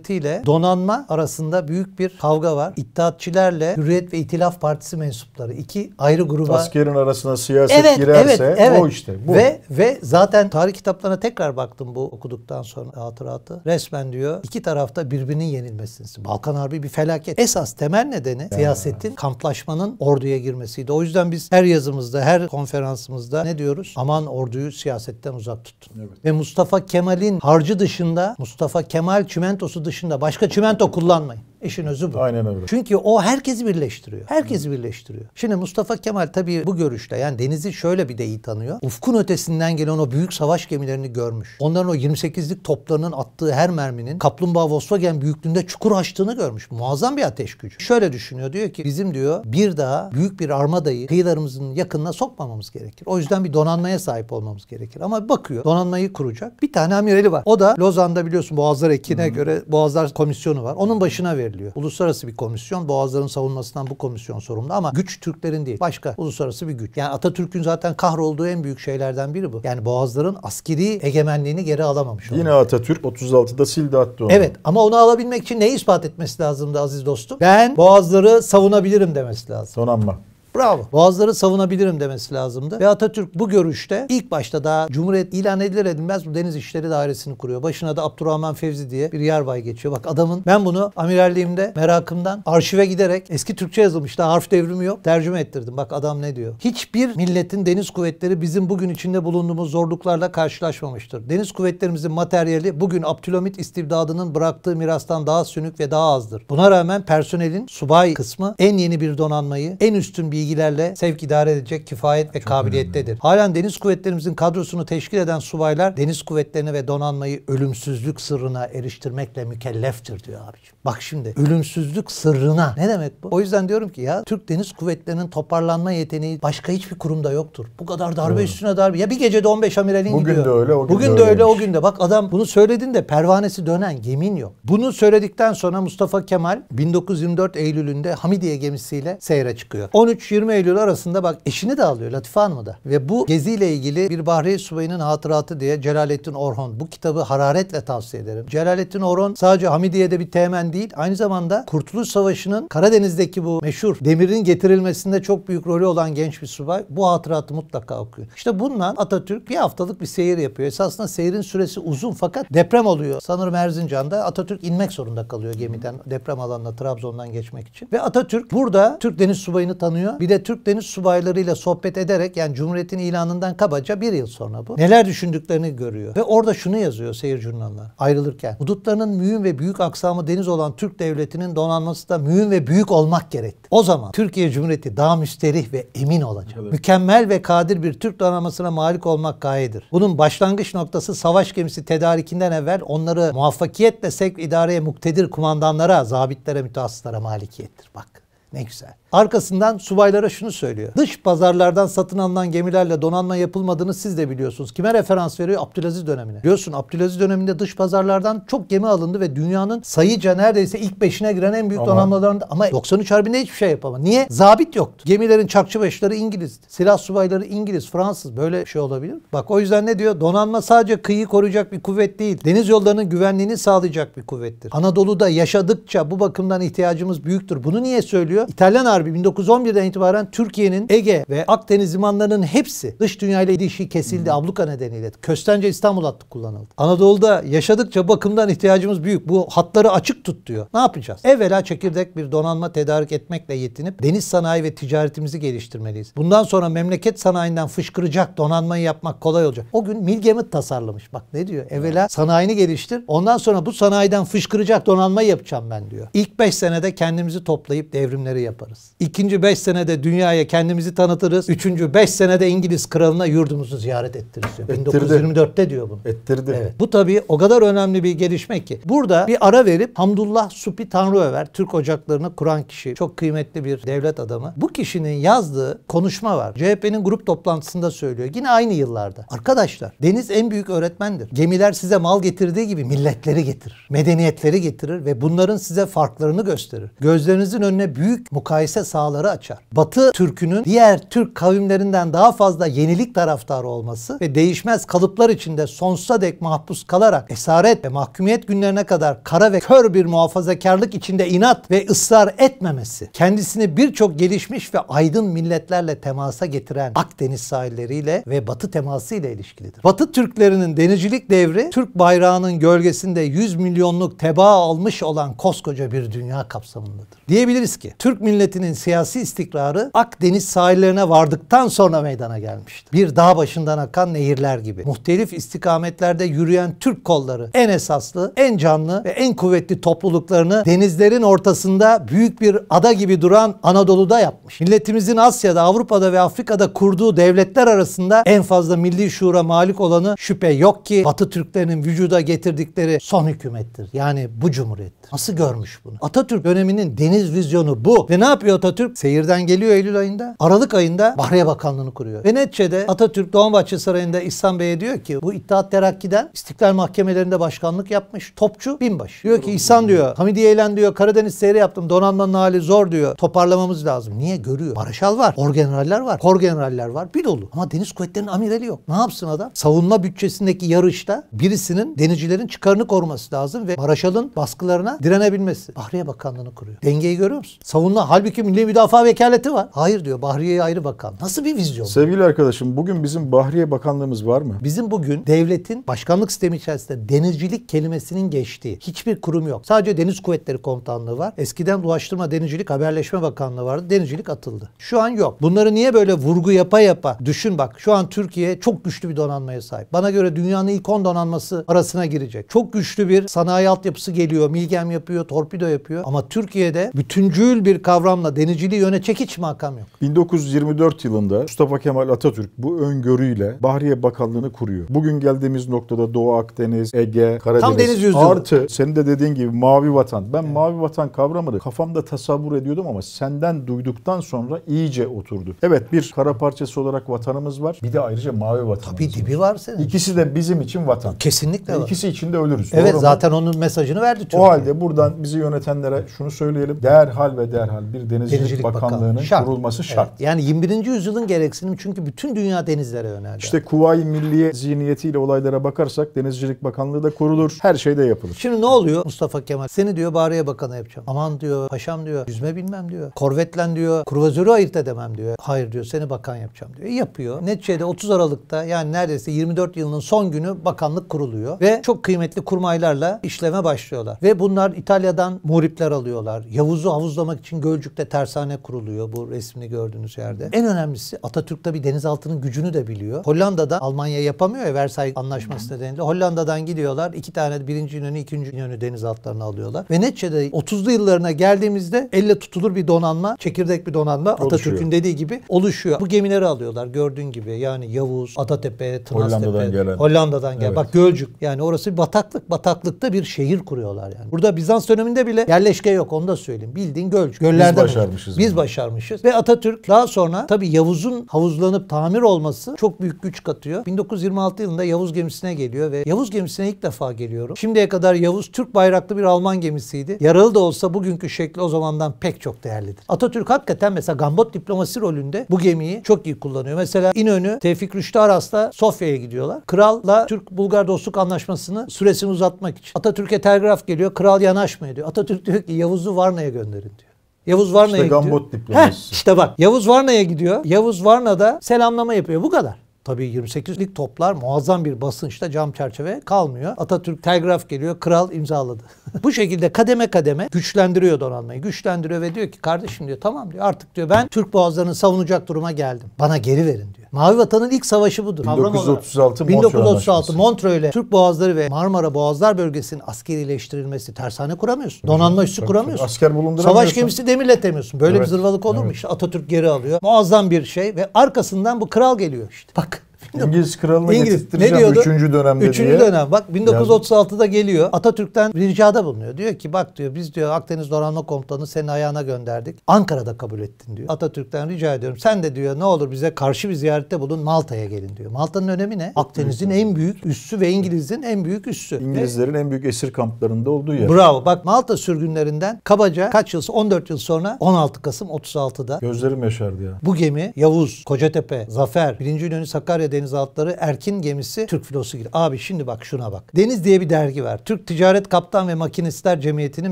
ile donanma arasında büyük bir kavga var. İttihatçilerle Hürriyet ve İtilaf Partisi mensupları iki ayrı gruba. Askerin arasına siyaset evet, girerse evet, evet. o işte bu. Ve, ve zaten tarih kitaplarına tekrar baktım bu okuduktan sonra hatıratı. Resmen diyor iki tarafta birbirinin yenilmesini. Balkan Harbi bir felaket. Esas temel nedeni ya. siyasetin kamplaşmanın orduya girmesiydi. O yüzden biz her yazımızda her konferansımızda ne diyoruz? Aman orduyu siyasetten uzak tut. Evet. Ve Mustafa Kemal'in harcı dışında Mustafa Kemal çimentosu dışında başka çimento kullanmayın. İşin özü bu. Aynen öyle. Çünkü o herkesi birleştiriyor. Herkesi Hı. birleştiriyor. Şimdi Mustafa Kemal tabii bu görüşte yani denizi şöyle bir de iyi tanıyor. Ufkun ötesinden gelen o büyük savaş gemilerini görmüş. Onların o 28'lik toplarının attığı her merminin kaplumbağa Volkswagen büyüklüğünde çukur açtığını görmüş. Muazzam bir ateş gücü. Şöyle düşünüyor diyor ki bizim diyor bir daha büyük bir armadayı kıyılarımızın yakınına sokmamamız gerekir. O yüzden bir donanmaya sahip olmamız gerekir. Ama bakıyor donanmayı kuracak. Bir tane amirali var. O da Lozan'da biliyorsun Boğazlar Eki'ne göre Boğazlar Komisyonu var. Onun başına veriyor veriliyor. Uluslararası bir komisyon. Boğazların savunmasından bu komisyon sorumlu ama güç Türklerin değil. Başka uluslararası bir güç. Yani Atatürk'ün zaten kahrolduğu en büyük şeylerden biri bu. Yani Boğazların askeri egemenliğini geri alamamış. Yine onlar. Atatürk 36'da sildi attı onu. Evet ama onu alabilmek için neyi ispat etmesi lazımdı aziz dostum? Ben Boğazları savunabilirim demesi lazım. Donanma. Bravo. Boğazları savunabilirim demesi lazımdı. Ve Atatürk bu görüşte ilk başta daha Cumhuriyet ilan edilir edilmez bu Deniz İşleri Dairesi'ni kuruyor. Başına da Abdurrahman Fevzi diye bir yarbay geçiyor. Bak adamın ben bunu amiralliğimde merakımdan arşive giderek eski Türkçe yazılmış daha harf devrimi yok. Tercüme ettirdim. Bak adam ne diyor. Hiçbir milletin deniz kuvvetleri bizim bugün içinde bulunduğumuz zorluklarla karşılaşmamıştır. Deniz kuvvetlerimizin materyali bugün Abdülhamit istibdadının bıraktığı mirastan daha sönük ve daha azdır. Buna rağmen personelin subay kısmı en yeni bir donanmayı, en üstün bir bilgilerle sevk idare edecek kifayet ve Çok kabiliyettedir. Önemli. Halen deniz kuvvetlerimizin kadrosunu teşkil eden subaylar deniz kuvvetlerini ve donanmayı ölümsüzlük sırrına eriştirmekle mükelleftir diyor abiciğim. Bak şimdi ölümsüzlük sırrına ne demek bu? O yüzden diyorum ki ya Türk Deniz Kuvvetleri'nin toparlanma yeteneği başka hiçbir kurumda yoktur. Bu kadar darbe Doğru. üstüne darbe. Ya bir gecede 15 amiralin gidiyor. Bugün de öyle o gün Bugün de, de öyle o gün de. Bak adam bunu söylediğinde pervanesi dönen yemin yok. Bunu söyledikten sonra Mustafa Kemal 1924 Eylül'ünde Hamidiye gemisiyle seyre çıkıyor. 13 23-20 Eylül arasında bak eşini de alıyor Latife Hanım'ı da. Ve bu geziyle ilgili bir Bahri Subayının hatıratı diye Celalettin Orhon. Bu kitabı hararetle tavsiye ederim. Celalettin Orhon sadece Hamidiye'de bir temen değil. Aynı zamanda Kurtuluş Savaşı'nın Karadeniz'deki bu meşhur demirin getirilmesinde çok büyük rolü olan genç bir subay. Bu hatıratı mutlaka okuyor. İşte bundan Atatürk bir haftalık bir seyir yapıyor. Esasında seyirin süresi uzun fakat deprem oluyor. Sanırım Erzincan'da Atatürk inmek zorunda kalıyor gemiden deprem alanına Trabzon'dan geçmek için. Ve Atatürk burada Türk deniz subayını tanıyor bir de Türk deniz subaylarıyla sohbet ederek yani Cumhuriyet'in ilanından kabaca bir yıl sonra bu. Neler düşündüklerini görüyor. Ve orada şunu yazıyor seyir jurnallar ayrılırken. Hudutlarının mühim ve büyük aksamı deniz olan Türk devletinin donanması da mühim ve büyük olmak gerekti. O zaman Türkiye Cumhuriyeti daha müsterih ve emin olacak. Evet. Mükemmel ve kadir bir Türk donanmasına malik olmak gayedir. Bunun başlangıç noktası savaş gemisi tedarikinden evvel onları muvaffakiyetle sevk idareye muktedir kumandanlara, zabitlere, mütehassıslara malikiyettir. Bak ne güzel. Arkasından subaylara şunu söylüyor. Dış pazarlardan satın alınan gemilerle donanma yapılmadığını siz de biliyorsunuz. Kime referans veriyor? Abdülaziz dönemine. Biliyorsun Abdülaziz döneminde dış pazarlardan çok gemi alındı ve dünyanın sayıca neredeyse ilk beşine giren en büyük donanmalarında ama 93 Harbi'nde hiçbir şey yapamadı. Niye? Zabit yoktu. Gemilerin çakçı başları İngiliz, silah subayları İngiliz, Fransız böyle şey olabilir. Bak o yüzden ne diyor? Donanma sadece kıyı koruyacak bir kuvvet değil. Deniz yollarının güvenliğini sağlayacak bir kuvvettir. Anadolu'da yaşadıkça bu bakımdan ihtiyacımız büyüktür. Bunu niye söylüyor? İtalyan Harbi 1911'den itibaren Türkiye'nin Ege ve Akdeniz limanlarının hepsi dış dünyayla ilişki kesildi hmm. abluka nedeniyle. Köstence İstanbul hattı kullanıldı. Anadolu'da yaşadıkça bakımdan ihtiyacımız büyük. Bu hatları açık tut diyor. Ne yapacağız? Evvela çekirdek bir donanma tedarik etmekle yetinip deniz sanayi ve ticaretimizi geliştirmeliyiz. Bundan sonra memleket sanayinden fışkıracak donanmayı yapmak kolay olacak. O gün Milgemit tasarlamış. Bak ne diyor? Evvela sanayini geliştir. Ondan sonra bu sanayiden fışkıracak donanmayı yapacağım ben diyor. İlk 5 senede kendimizi toplayıp devrimleri yaparız. İkinci beş senede dünyaya kendimizi tanıtırız. Üçüncü beş senede İngiliz kralına yurdumuzu ziyaret ettiririz. Diyor. 1924'te diyor bunu. Ettirdi. Evet. Bu tabii o kadar önemli bir gelişme ki. Burada bir ara verip Hamdullah Supi Tanrıöver, Türk Ocaklarını kuran kişi, çok kıymetli bir devlet adamı. Bu kişinin yazdığı konuşma var. CHP'nin grup toplantısında söylüyor. Yine aynı yıllarda. Arkadaşlar deniz en büyük öğretmendir. Gemiler size mal getirdiği gibi milletleri getirir. Medeniyetleri getirir ve bunların size farklarını gösterir. Gözlerinizin önüne büyük mukayese arka sahaları açar. Batı Türk'ünün diğer Türk kavimlerinden daha fazla yenilik taraftarı olması ve değişmez kalıplar içinde sonsuza dek mahpus kalarak esaret ve mahkumiyet günlerine kadar kara ve kör bir muhafazakarlık içinde inat ve ısrar etmemesi, kendisini birçok gelişmiş ve aydın milletlerle temasa getiren Akdeniz sahilleriyle ve Batı teması ile ilişkilidir. Batı Türklerinin denizcilik devri Türk bayrağının gölgesinde 100 milyonluk tebaa almış olan koskoca bir dünya kapsamındadır. Diyebiliriz ki Türk milletinin Türkiye'nin siyasi istikrarı Akdeniz sahillerine vardıktan sonra meydana gelmişti. Bir dağ başından akan nehirler gibi. Muhtelif istikametlerde yürüyen Türk kolları en esaslı, en canlı ve en kuvvetli topluluklarını denizlerin ortasında büyük bir ada gibi duran Anadolu'da yapmış. Milletimizin Asya'da, Avrupa'da ve Afrika'da kurduğu devletler arasında en fazla milli şuura malik olanı şüphe yok ki Batı Türklerinin vücuda getirdikleri son hükümettir. Yani bu cumhuriyettir. Nasıl görmüş bunu? Atatürk döneminin deniz vizyonu bu. Ve ne yapıyor? Sabri Atatürk seyirden geliyor Eylül ayında. Aralık ayında Bahriye Bakanlığı'nı kuruyor. Ve neticede Atatürk Doğanbahçe Sarayı'nda İhsan Bey'e diyor ki bu İttihat Terakki'den İstiklal Mahkemelerinde başkanlık yapmış. Topçu binbaşı. Diyor ki İhsan diyor Hamidiye Eylen diyor Karadeniz seyri yaptım. Donanmanın hali zor diyor. Toparlamamız lazım. Niye? Görüyor. Maraşal var. Orgeneraller var. Korgeneraller var. Bir dolu. Ama deniz kuvvetlerinin amirali yok. Ne yapsın adam? Savunma bütçesindeki yarışta birisinin denizcilerin çıkarını koruması lazım ve Maraşal'ın baskılarına direnebilmesi. Bahriye Bakanlığı'nı kuruyor. Dengeyi görüyor musun? Savunma halbuki ki Milli Müdafaa Vekaleti var. Hayır diyor Bahriye'ye ayrı bakan. Nasıl bir vizyon? Sevgili arkadaşım bugün bizim Bahriye Bakanlığımız var mı? Bizim bugün devletin başkanlık sistemi içerisinde denizcilik kelimesinin geçtiği hiçbir kurum yok. Sadece Deniz Kuvvetleri Komutanlığı var. Eskiden Ulaştırma Denizcilik Haberleşme Bakanlığı vardı. Denizcilik atıldı. Şu an yok. Bunları niye böyle vurgu yapa yapa düşün bak şu an Türkiye çok güçlü bir donanmaya sahip. Bana göre dünyanın ilk 10 donanması arasına girecek. Çok güçlü bir sanayi altyapısı geliyor. Milgem yapıyor, torpido yapıyor. Ama Türkiye'de bütüncül bir kavramla Valla denizciliği yöne çekiç makam yok. 1924 yılında Mustafa Kemal Atatürk bu öngörüyle Bahriye Bakanlığı'nı kuruyor. Bugün geldiğimiz noktada Doğu Akdeniz, Ege, Karadeniz Tam deniz yüzlü. artı senin de dediğin gibi mavi vatan. Ben evet. mavi vatan kavramını kafamda tasavvur ediyordum ama senden duyduktan sonra iyice oturdu. Evet bir kara parçası olarak vatanımız var. Bir de ayrıca mavi vatanımız Tabii dibi var senin. İkisi de bizim için vatan. Kesinlikle e, var. İkisi için de ölürüz. Evet Doğru zaten mu? onun mesajını verdi çocuk. O halde buradan bizi yönetenlere şunu söyleyelim. Derhal ve derhal bir deniz Denizcilik, Denizcilik Bakanlığı'nın Bakanlığı kurulması şart. Evet. Yani 21. yüzyılın gereksinim çünkü bütün dünya denizlere yöneldi. İşte Kuvayi Milliye zihniyetiyle olaylara bakarsak Denizcilik Bakanlığı da kurulur. Her şey de yapılır. Şimdi ne oluyor Mustafa Kemal? Seni diyor Bahriye Bakanı yapacağım. Aman diyor paşam diyor yüzme bilmem diyor. Korvetlen diyor kruvazörü ayırt edemem diyor. Hayır diyor seni bakan yapacağım diyor. E, yapıyor. Neticede 30 Aralık'ta yani neredeyse 24 yılının son günü bakanlık kuruluyor ve çok kıymetli kurmaylarla işleme başlıyorlar. Ve bunlar İtalya'dan muripler alıyorlar. Yavuz'u havuzlamak için Gölcük'te tersane kuruluyor bu resmini gördüğünüz yerde. En önemlisi Atatürk'te bir denizaltının gücünü de biliyor. Hollanda'da Almanya yapamıyor ya Versay Anlaşması nedeniyle. Hollanda'dan gidiyorlar. iki tane birinci İnönü, ikinci İnönü denizaltılarını alıyorlar. Ve neticede 30'lu yıllarına geldiğimizde elle tutulur bir donanma, çekirdek bir donanma Atatürk'ün dediği gibi oluşuyor. Bu gemileri alıyorlar gördüğün gibi. Yani Yavuz, Atatepe, Tınaztepe. Hollanda'dan gelen. Hollanda'dan gelen. Evet. Bak Gölcük. Yani orası bir bataklık. Bataklıkta bir şehir kuruyorlar yani. Burada Bizans döneminde bile yerleşke yok onu da söyleyeyim. Bildiğin göl. Göllerden Yüzbaşı başarmışız. Biz bunu. başarmışız. Ve Atatürk daha sonra tabii Yavuz'un havuzlanıp tamir olması çok büyük güç katıyor. 1926 yılında Yavuz gemisine geliyor ve Yavuz gemisine ilk defa geliyorum. Şimdiye kadar Yavuz Türk bayraklı bir Alman gemisiydi. Yaralı da olsa bugünkü şekli o zamandan pek çok değerlidir. Atatürk hakikaten mesela Gambot diplomasi rolünde bu gemiyi çok iyi kullanıyor. Mesela İnönü, Tevfik Rüştü Aras'la Sofya'ya gidiyorlar. Kralla Türk-Bulgar dostluk anlaşmasını süresini uzatmak için. Atatürk'e telgraf geliyor. Kral yanaşmıyor diyor. Atatürk diyor ki Yavuz'u Varna'ya gönderin diyor. Yavuz Varna'ya işte gidiyor. Heh, işte bak Yavuz Varna'ya gidiyor. Yavuz Varna'da selamlama yapıyor. Bu kadar. Tabii 28'lik toplar muazzam bir basınçta cam çerçeve kalmıyor. Atatürk telgraf geliyor, kral imzaladı. Bu şekilde kademe kademe güçlendiriyor donanmayı. Güçlendiriyor ve diyor ki kardeşim diyor tamam diyor artık diyor ben Türk boğazlarını savunacak duruma geldim. Bana geri verin diyor. Mavi Vatan'ın ilk savaşı budur. 1936 Montreux 1936 Montreux'le Türk Boğazları ve Marmara Boğazlar bölgesinin askerileştirilmesi. Tersane kuramıyorsun. Donanma üssü kuramıyorsun. Asker Savaş gemisi demirletemiyorsun. Böyle evet. bir zırvalık olur mu? Evet. İşte Atatürk geri alıyor. Muazzam bir şey ve arkasından bu kral geliyor işte. Bak İngiliz kralını İngiliz, getirttireceğim ne diyordu? üçüncü dönemde üçüncü diye. dönem. Bak 1936'da geliyor. Atatürk'ten ricada bulunuyor. Diyor ki bak diyor biz diyor Akdeniz Donanma Komutanı senin ayağına gönderdik. Ankara'da kabul ettin diyor. Atatürk'ten rica ediyorum. Sen de diyor ne olur bize karşı bir ziyarette bulun Malta'ya gelin diyor. Malta'nın önemi ne? Akdeniz'in en büyük üssü ve İngiliz'in en büyük üssü. İngilizlerin ne? en büyük esir kamplarında olduğu yer. Bravo. Bak Malta sürgünlerinden kabaca kaç yıl 14 yıl sonra 16 Kasım 36'da. Gözlerim yaşardı ya. Bu gemi Yavuz, Kocatepe, Zafer, 1. Ünlü Sakarya denizaltıları Erkin gemisi Türk filosu gibi. Abi şimdi bak şuna bak. Deniz diye bir dergi var. Türk Ticaret Kaptan ve Makinistler Cemiyeti'nin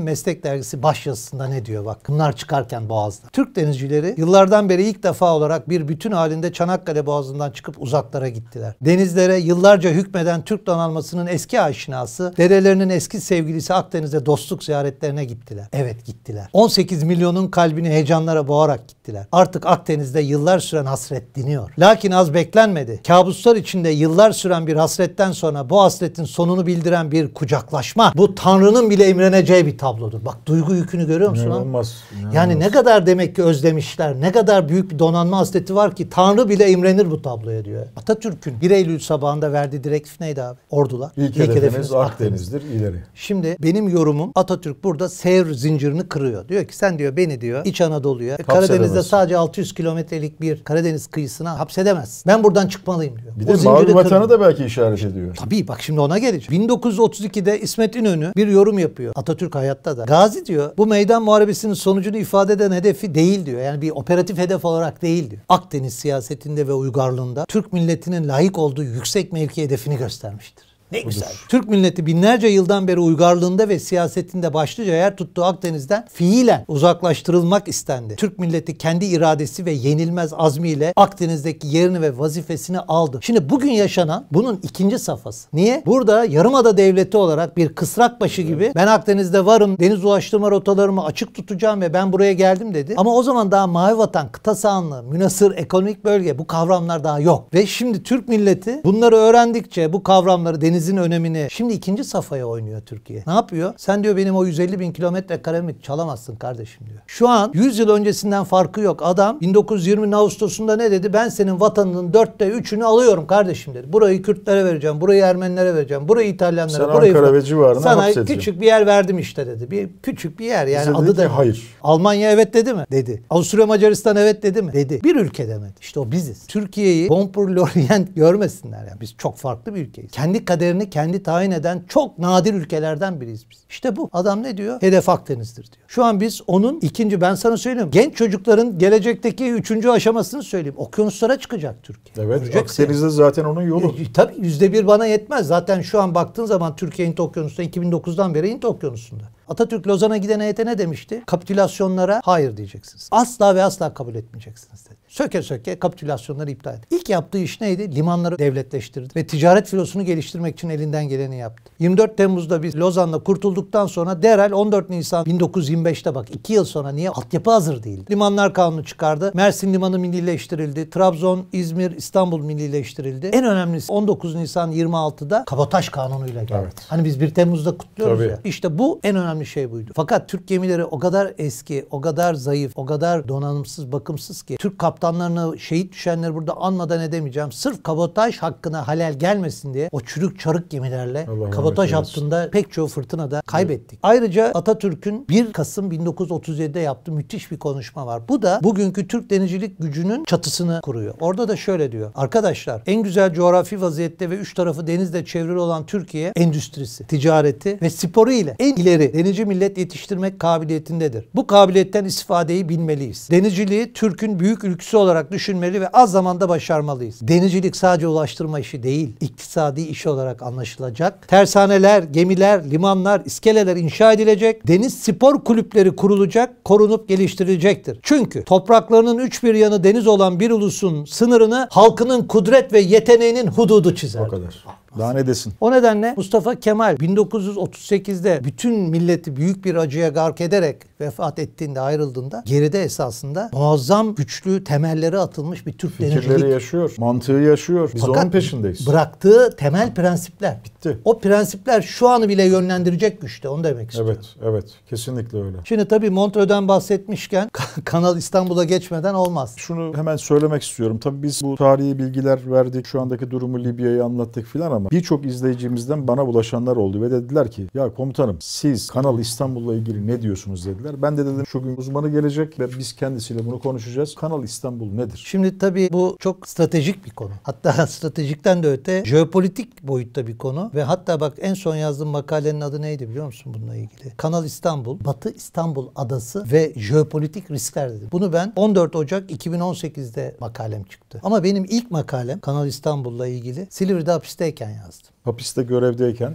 meslek dergisi başyazısında ne diyor bak. Bunlar çıkarken Boğaz'da. Türk denizcileri yıllardan beri ilk defa olarak bir bütün halinde Çanakkale Boğazı'ndan çıkıp uzaklara gittiler. Denizlere yıllarca hükmeden Türk donanmasının eski aşinası, dedelerinin eski sevgilisi Akdeniz'e dostluk ziyaretlerine gittiler. Evet gittiler. 18 milyonun kalbini heyecanlara boğarak gittiler. Artık Akdeniz'de yıllar süren hasret diniyor. Lakin az beklenmedi. Kâ kabuslar içinde yıllar süren bir hasretten sonra bu hasretin sonunu bildiren bir kucaklaşma. Bu Tanrı'nın bile emreneceği bir tablodur. Bak duygu yükünü görüyor musun? İnanılmaz. Yani ne kadar demek ki özlemişler. Ne kadar büyük bir donanma hasreti var ki Tanrı bile emrenir bu tabloya diyor. Atatürk'ün 1 Eylül sabahında verdiği direktif neydi abi? Ordular. İlk, İlk hedefimiz, hedefimiz Akdeniz'dir Akdeniz. ileri. Şimdi benim yorumum Atatürk burada sevr zincirini kırıyor. Diyor ki sen diyor beni diyor İç Anadolu'ya e, Karadeniz'de sadece 600 kilometrelik bir Karadeniz kıyısına hapsedemezsin. Ben buradan çıkmalıyım buradayım diyor. Bir de o de mavi vatanı kırdım. da belki işaret ediyor. Tabii bak şimdi ona geleceğim. 1932'de İsmet İnönü bir yorum yapıyor. Atatürk hayatta da. Gazi diyor bu meydan muharebesinin sonucunu ifade eden hedefi değil diyor. Yani bir operatif hedef olarak değil diyor. Akdeniz siyasetinde ve uygarlığında Türk milletinin layık olduğu yüksek mevki hedefini göstermiştir. Ne budur. güzel. Türk milleti binlerce yıldan beri uygarlığında ve siyasetinde başlıca yer tuttuğu Akdeniz'den fiilen uzaklaştırılmak istendi. Türk milleti kendi iradesi ve yenilmez azmiyle Akdeniz'deki yerini ve vazifesini aldı. Şimdi bugün yaşanan bunun ikinci safhası. Niye? Burada yarımada devleti olarak bir kısrak başı gibi ben Akdeniz'de varım, deniz ulaştırma rotalarımı açık tutacağım ve ben buraya geldim dedi. Ama o zaman daha mavi vatan, kıta sahanlığı, münasır, ekonomik bölge bu kavramlar daha yok. Ve şimdi Türk milleti bunları öğrendikçe bu kavramları deniz denizin önemini. Şimdi ikinci safhaya oynuyor Türkiye. Ne yapıyor? Sen diyor benim o 150 bin kilometre karemi çalamazsın kardeşim diyor. Şu an 100 yıl öncesinden farkı yok. Adam 1920 Ağustos'unda ne dedi? Ben senin vatanının dörtte üçünü alıyorum kardeşim dedi. Burayı Kürtlere vereceğim, burayı Ermenilere vereceğim, burayı İtalyanlara, Sen burayı... Ankara ve civarına Sana küçük bir yer verdim işte dedi. Bir küçük bir yer yani Bize adı da... Hayır. Almanya evet dedi mi? Dedi. Avusturya Macaristan evet dedi mi? Dedi. Bir ülke demedi. İşte o biziz. Türkiye'yi Bompur Lorient görmesinler yani. Biz çok farklı bir ülkeyiz. Kendi kaderi liderlerini kendi tayin eden çok nadir ülkelerden biriyiz biz. İşte bu. Adam ne diyor? Hedef Akdeniz'dir diyor. Şu an biz onun ikinci ben sana söyleyeyim. Genç çocukların gelecekteki üçüncü aşamasını söyleyeyim. Okyanuslara çıkacak Türkiye. Evet Görecek Akdeniz'de zaten onun yolu. E, tabii yüzde bir bana yetmez. Zaten şu an baktığın zaman Türkiye Hint Okyanusu'nda 2009'dan beri Hint Okyanusu'nda. Atatürk Lozan'a giden heyete ne demişti? Kapitülasyonlara hayır diyeceksiniz. Asla ve asla kabul etmeyeceksiniz dedi söke söke kapitülasyonları iptal etti. İlk yaptığı iş neydi? Limanları devletleştirdi ve ticaret filosunu geliştirmek için elinden geleni yaptı. 24 Temmuz'da biz Lozan'da kurtulduktan sonra derhal 14 Nisan 1925'te bak 2 yıl sonra niye altyapı hazır değildi. Limanlar kanunu çıkardı. Mersin limanı millileştirildi. Trabzon, İzmir, İstanbul millileştirildi. En önemlisi 19 Nisan 26'da kabotaj kanunuyla geldi. Evet. Hani biz 1 Temmuz'da kutluyoruz Tabii. ya. İşte bu en önemli şey buydu. Fakat Türk gemileri o kadar eski, o kadar zayıf, o kadar donanımsız, bakımsız ki Türk kap kaptanlarını şehit düşenleri burada anmadan edemeyeceğim. Sırf kabotaj hakkına halel gelmesin diye o çürük çarık gemilerle Allah kabotaj hattında pek çoğu fırtınada kaybettik. Evet. Ayrıca Atatürk'ün 1 Kasım 1937'de yaptığı müthiş bir konuşma var. Bu da bugünkü Türk denizcilik gücünün çatısını kuruyor. Orada da şöyle diyor. Arkadaşlar en güzel coğrafi vaziyette ve üç tarafı denizle çevrili olan Türkiye endüstrisi, ticareti ve sporu ile en ileri denizci millet yetiştirmek kabiliyetindedir. Bu kabiliyetten istifadeyi bilmeliyiz. Denizciliği Türk'ün büyük ülkesi ölçüsü olarak düşünmeli ve az zamanda başarmalıyız. Denizcilik sadece ulaştırma işi değil, iktisadi iş olarak anlaşılacak. Tersaneler, gemiler, limanlar, iskeleler inşa edilecek. Deniz spor kulüpleri kurulacak, korunup geliştirilecektir. Çünkü topraklarının üç bir yanı deniz olan bir ulusun sınırını halkının kudret ve yeteneğinin hududu çizer. O kadar. Daha ne desin? O nedenle Mustafa Kemal 1938'de bütün milleti büyük bir acıya gark ederek vefat ettiğinde ayrıldığında geride esasında muazzam güçlü temelleri atılmış bir Türk denizcilik. Fikirleri yaşıyor, mantığı yaşıyor. Biz Fakat onun peşindeyiz. bıraktığı temel prensipler. Bitti. O prensipler şu anı bile yönlendirecek güçte onu demek istiyorum. Evet, evet. Kesinlikle öyle. Şimdi tabii Montreux'den bahsetmişken Kanal İstanbul'a geçmeden olmaz. Şunu hemen söylemek istiyorum. Tabii biz bu tarihi bilgiler verdik, şu andaki durumu Libya'yı anlattık filan ama ama birçok izleyicimizden bana ulaşanlar oldu ve dediler ki ya komutanım siz Kanal İstanbul'la ilgili ne diyorsunuz dediler. Ben de dedim şu gün uzmanı gelecek ve biz kendisiyle bunu konuşacağız. Kanal İstanbul nedir? Şimdi tabii bu çok stratejik bir konu. Hatta stratejikten de öte jeopolitik boyutta bir konu ve hatta bak en son yazdığım makalenin adı neydi biliyor musun bununla ilgili? Kanal İstanbul, Batı İstanbul Adası ve jeopolitik riskler dedim. Bunu ben 14 Ocak 2018'de makalem çıktı. Ama benim ilk makalem Kanal İstanbul'la ilgili Silivri'de hapisteyken yazdım. Hapiste görevdeyken.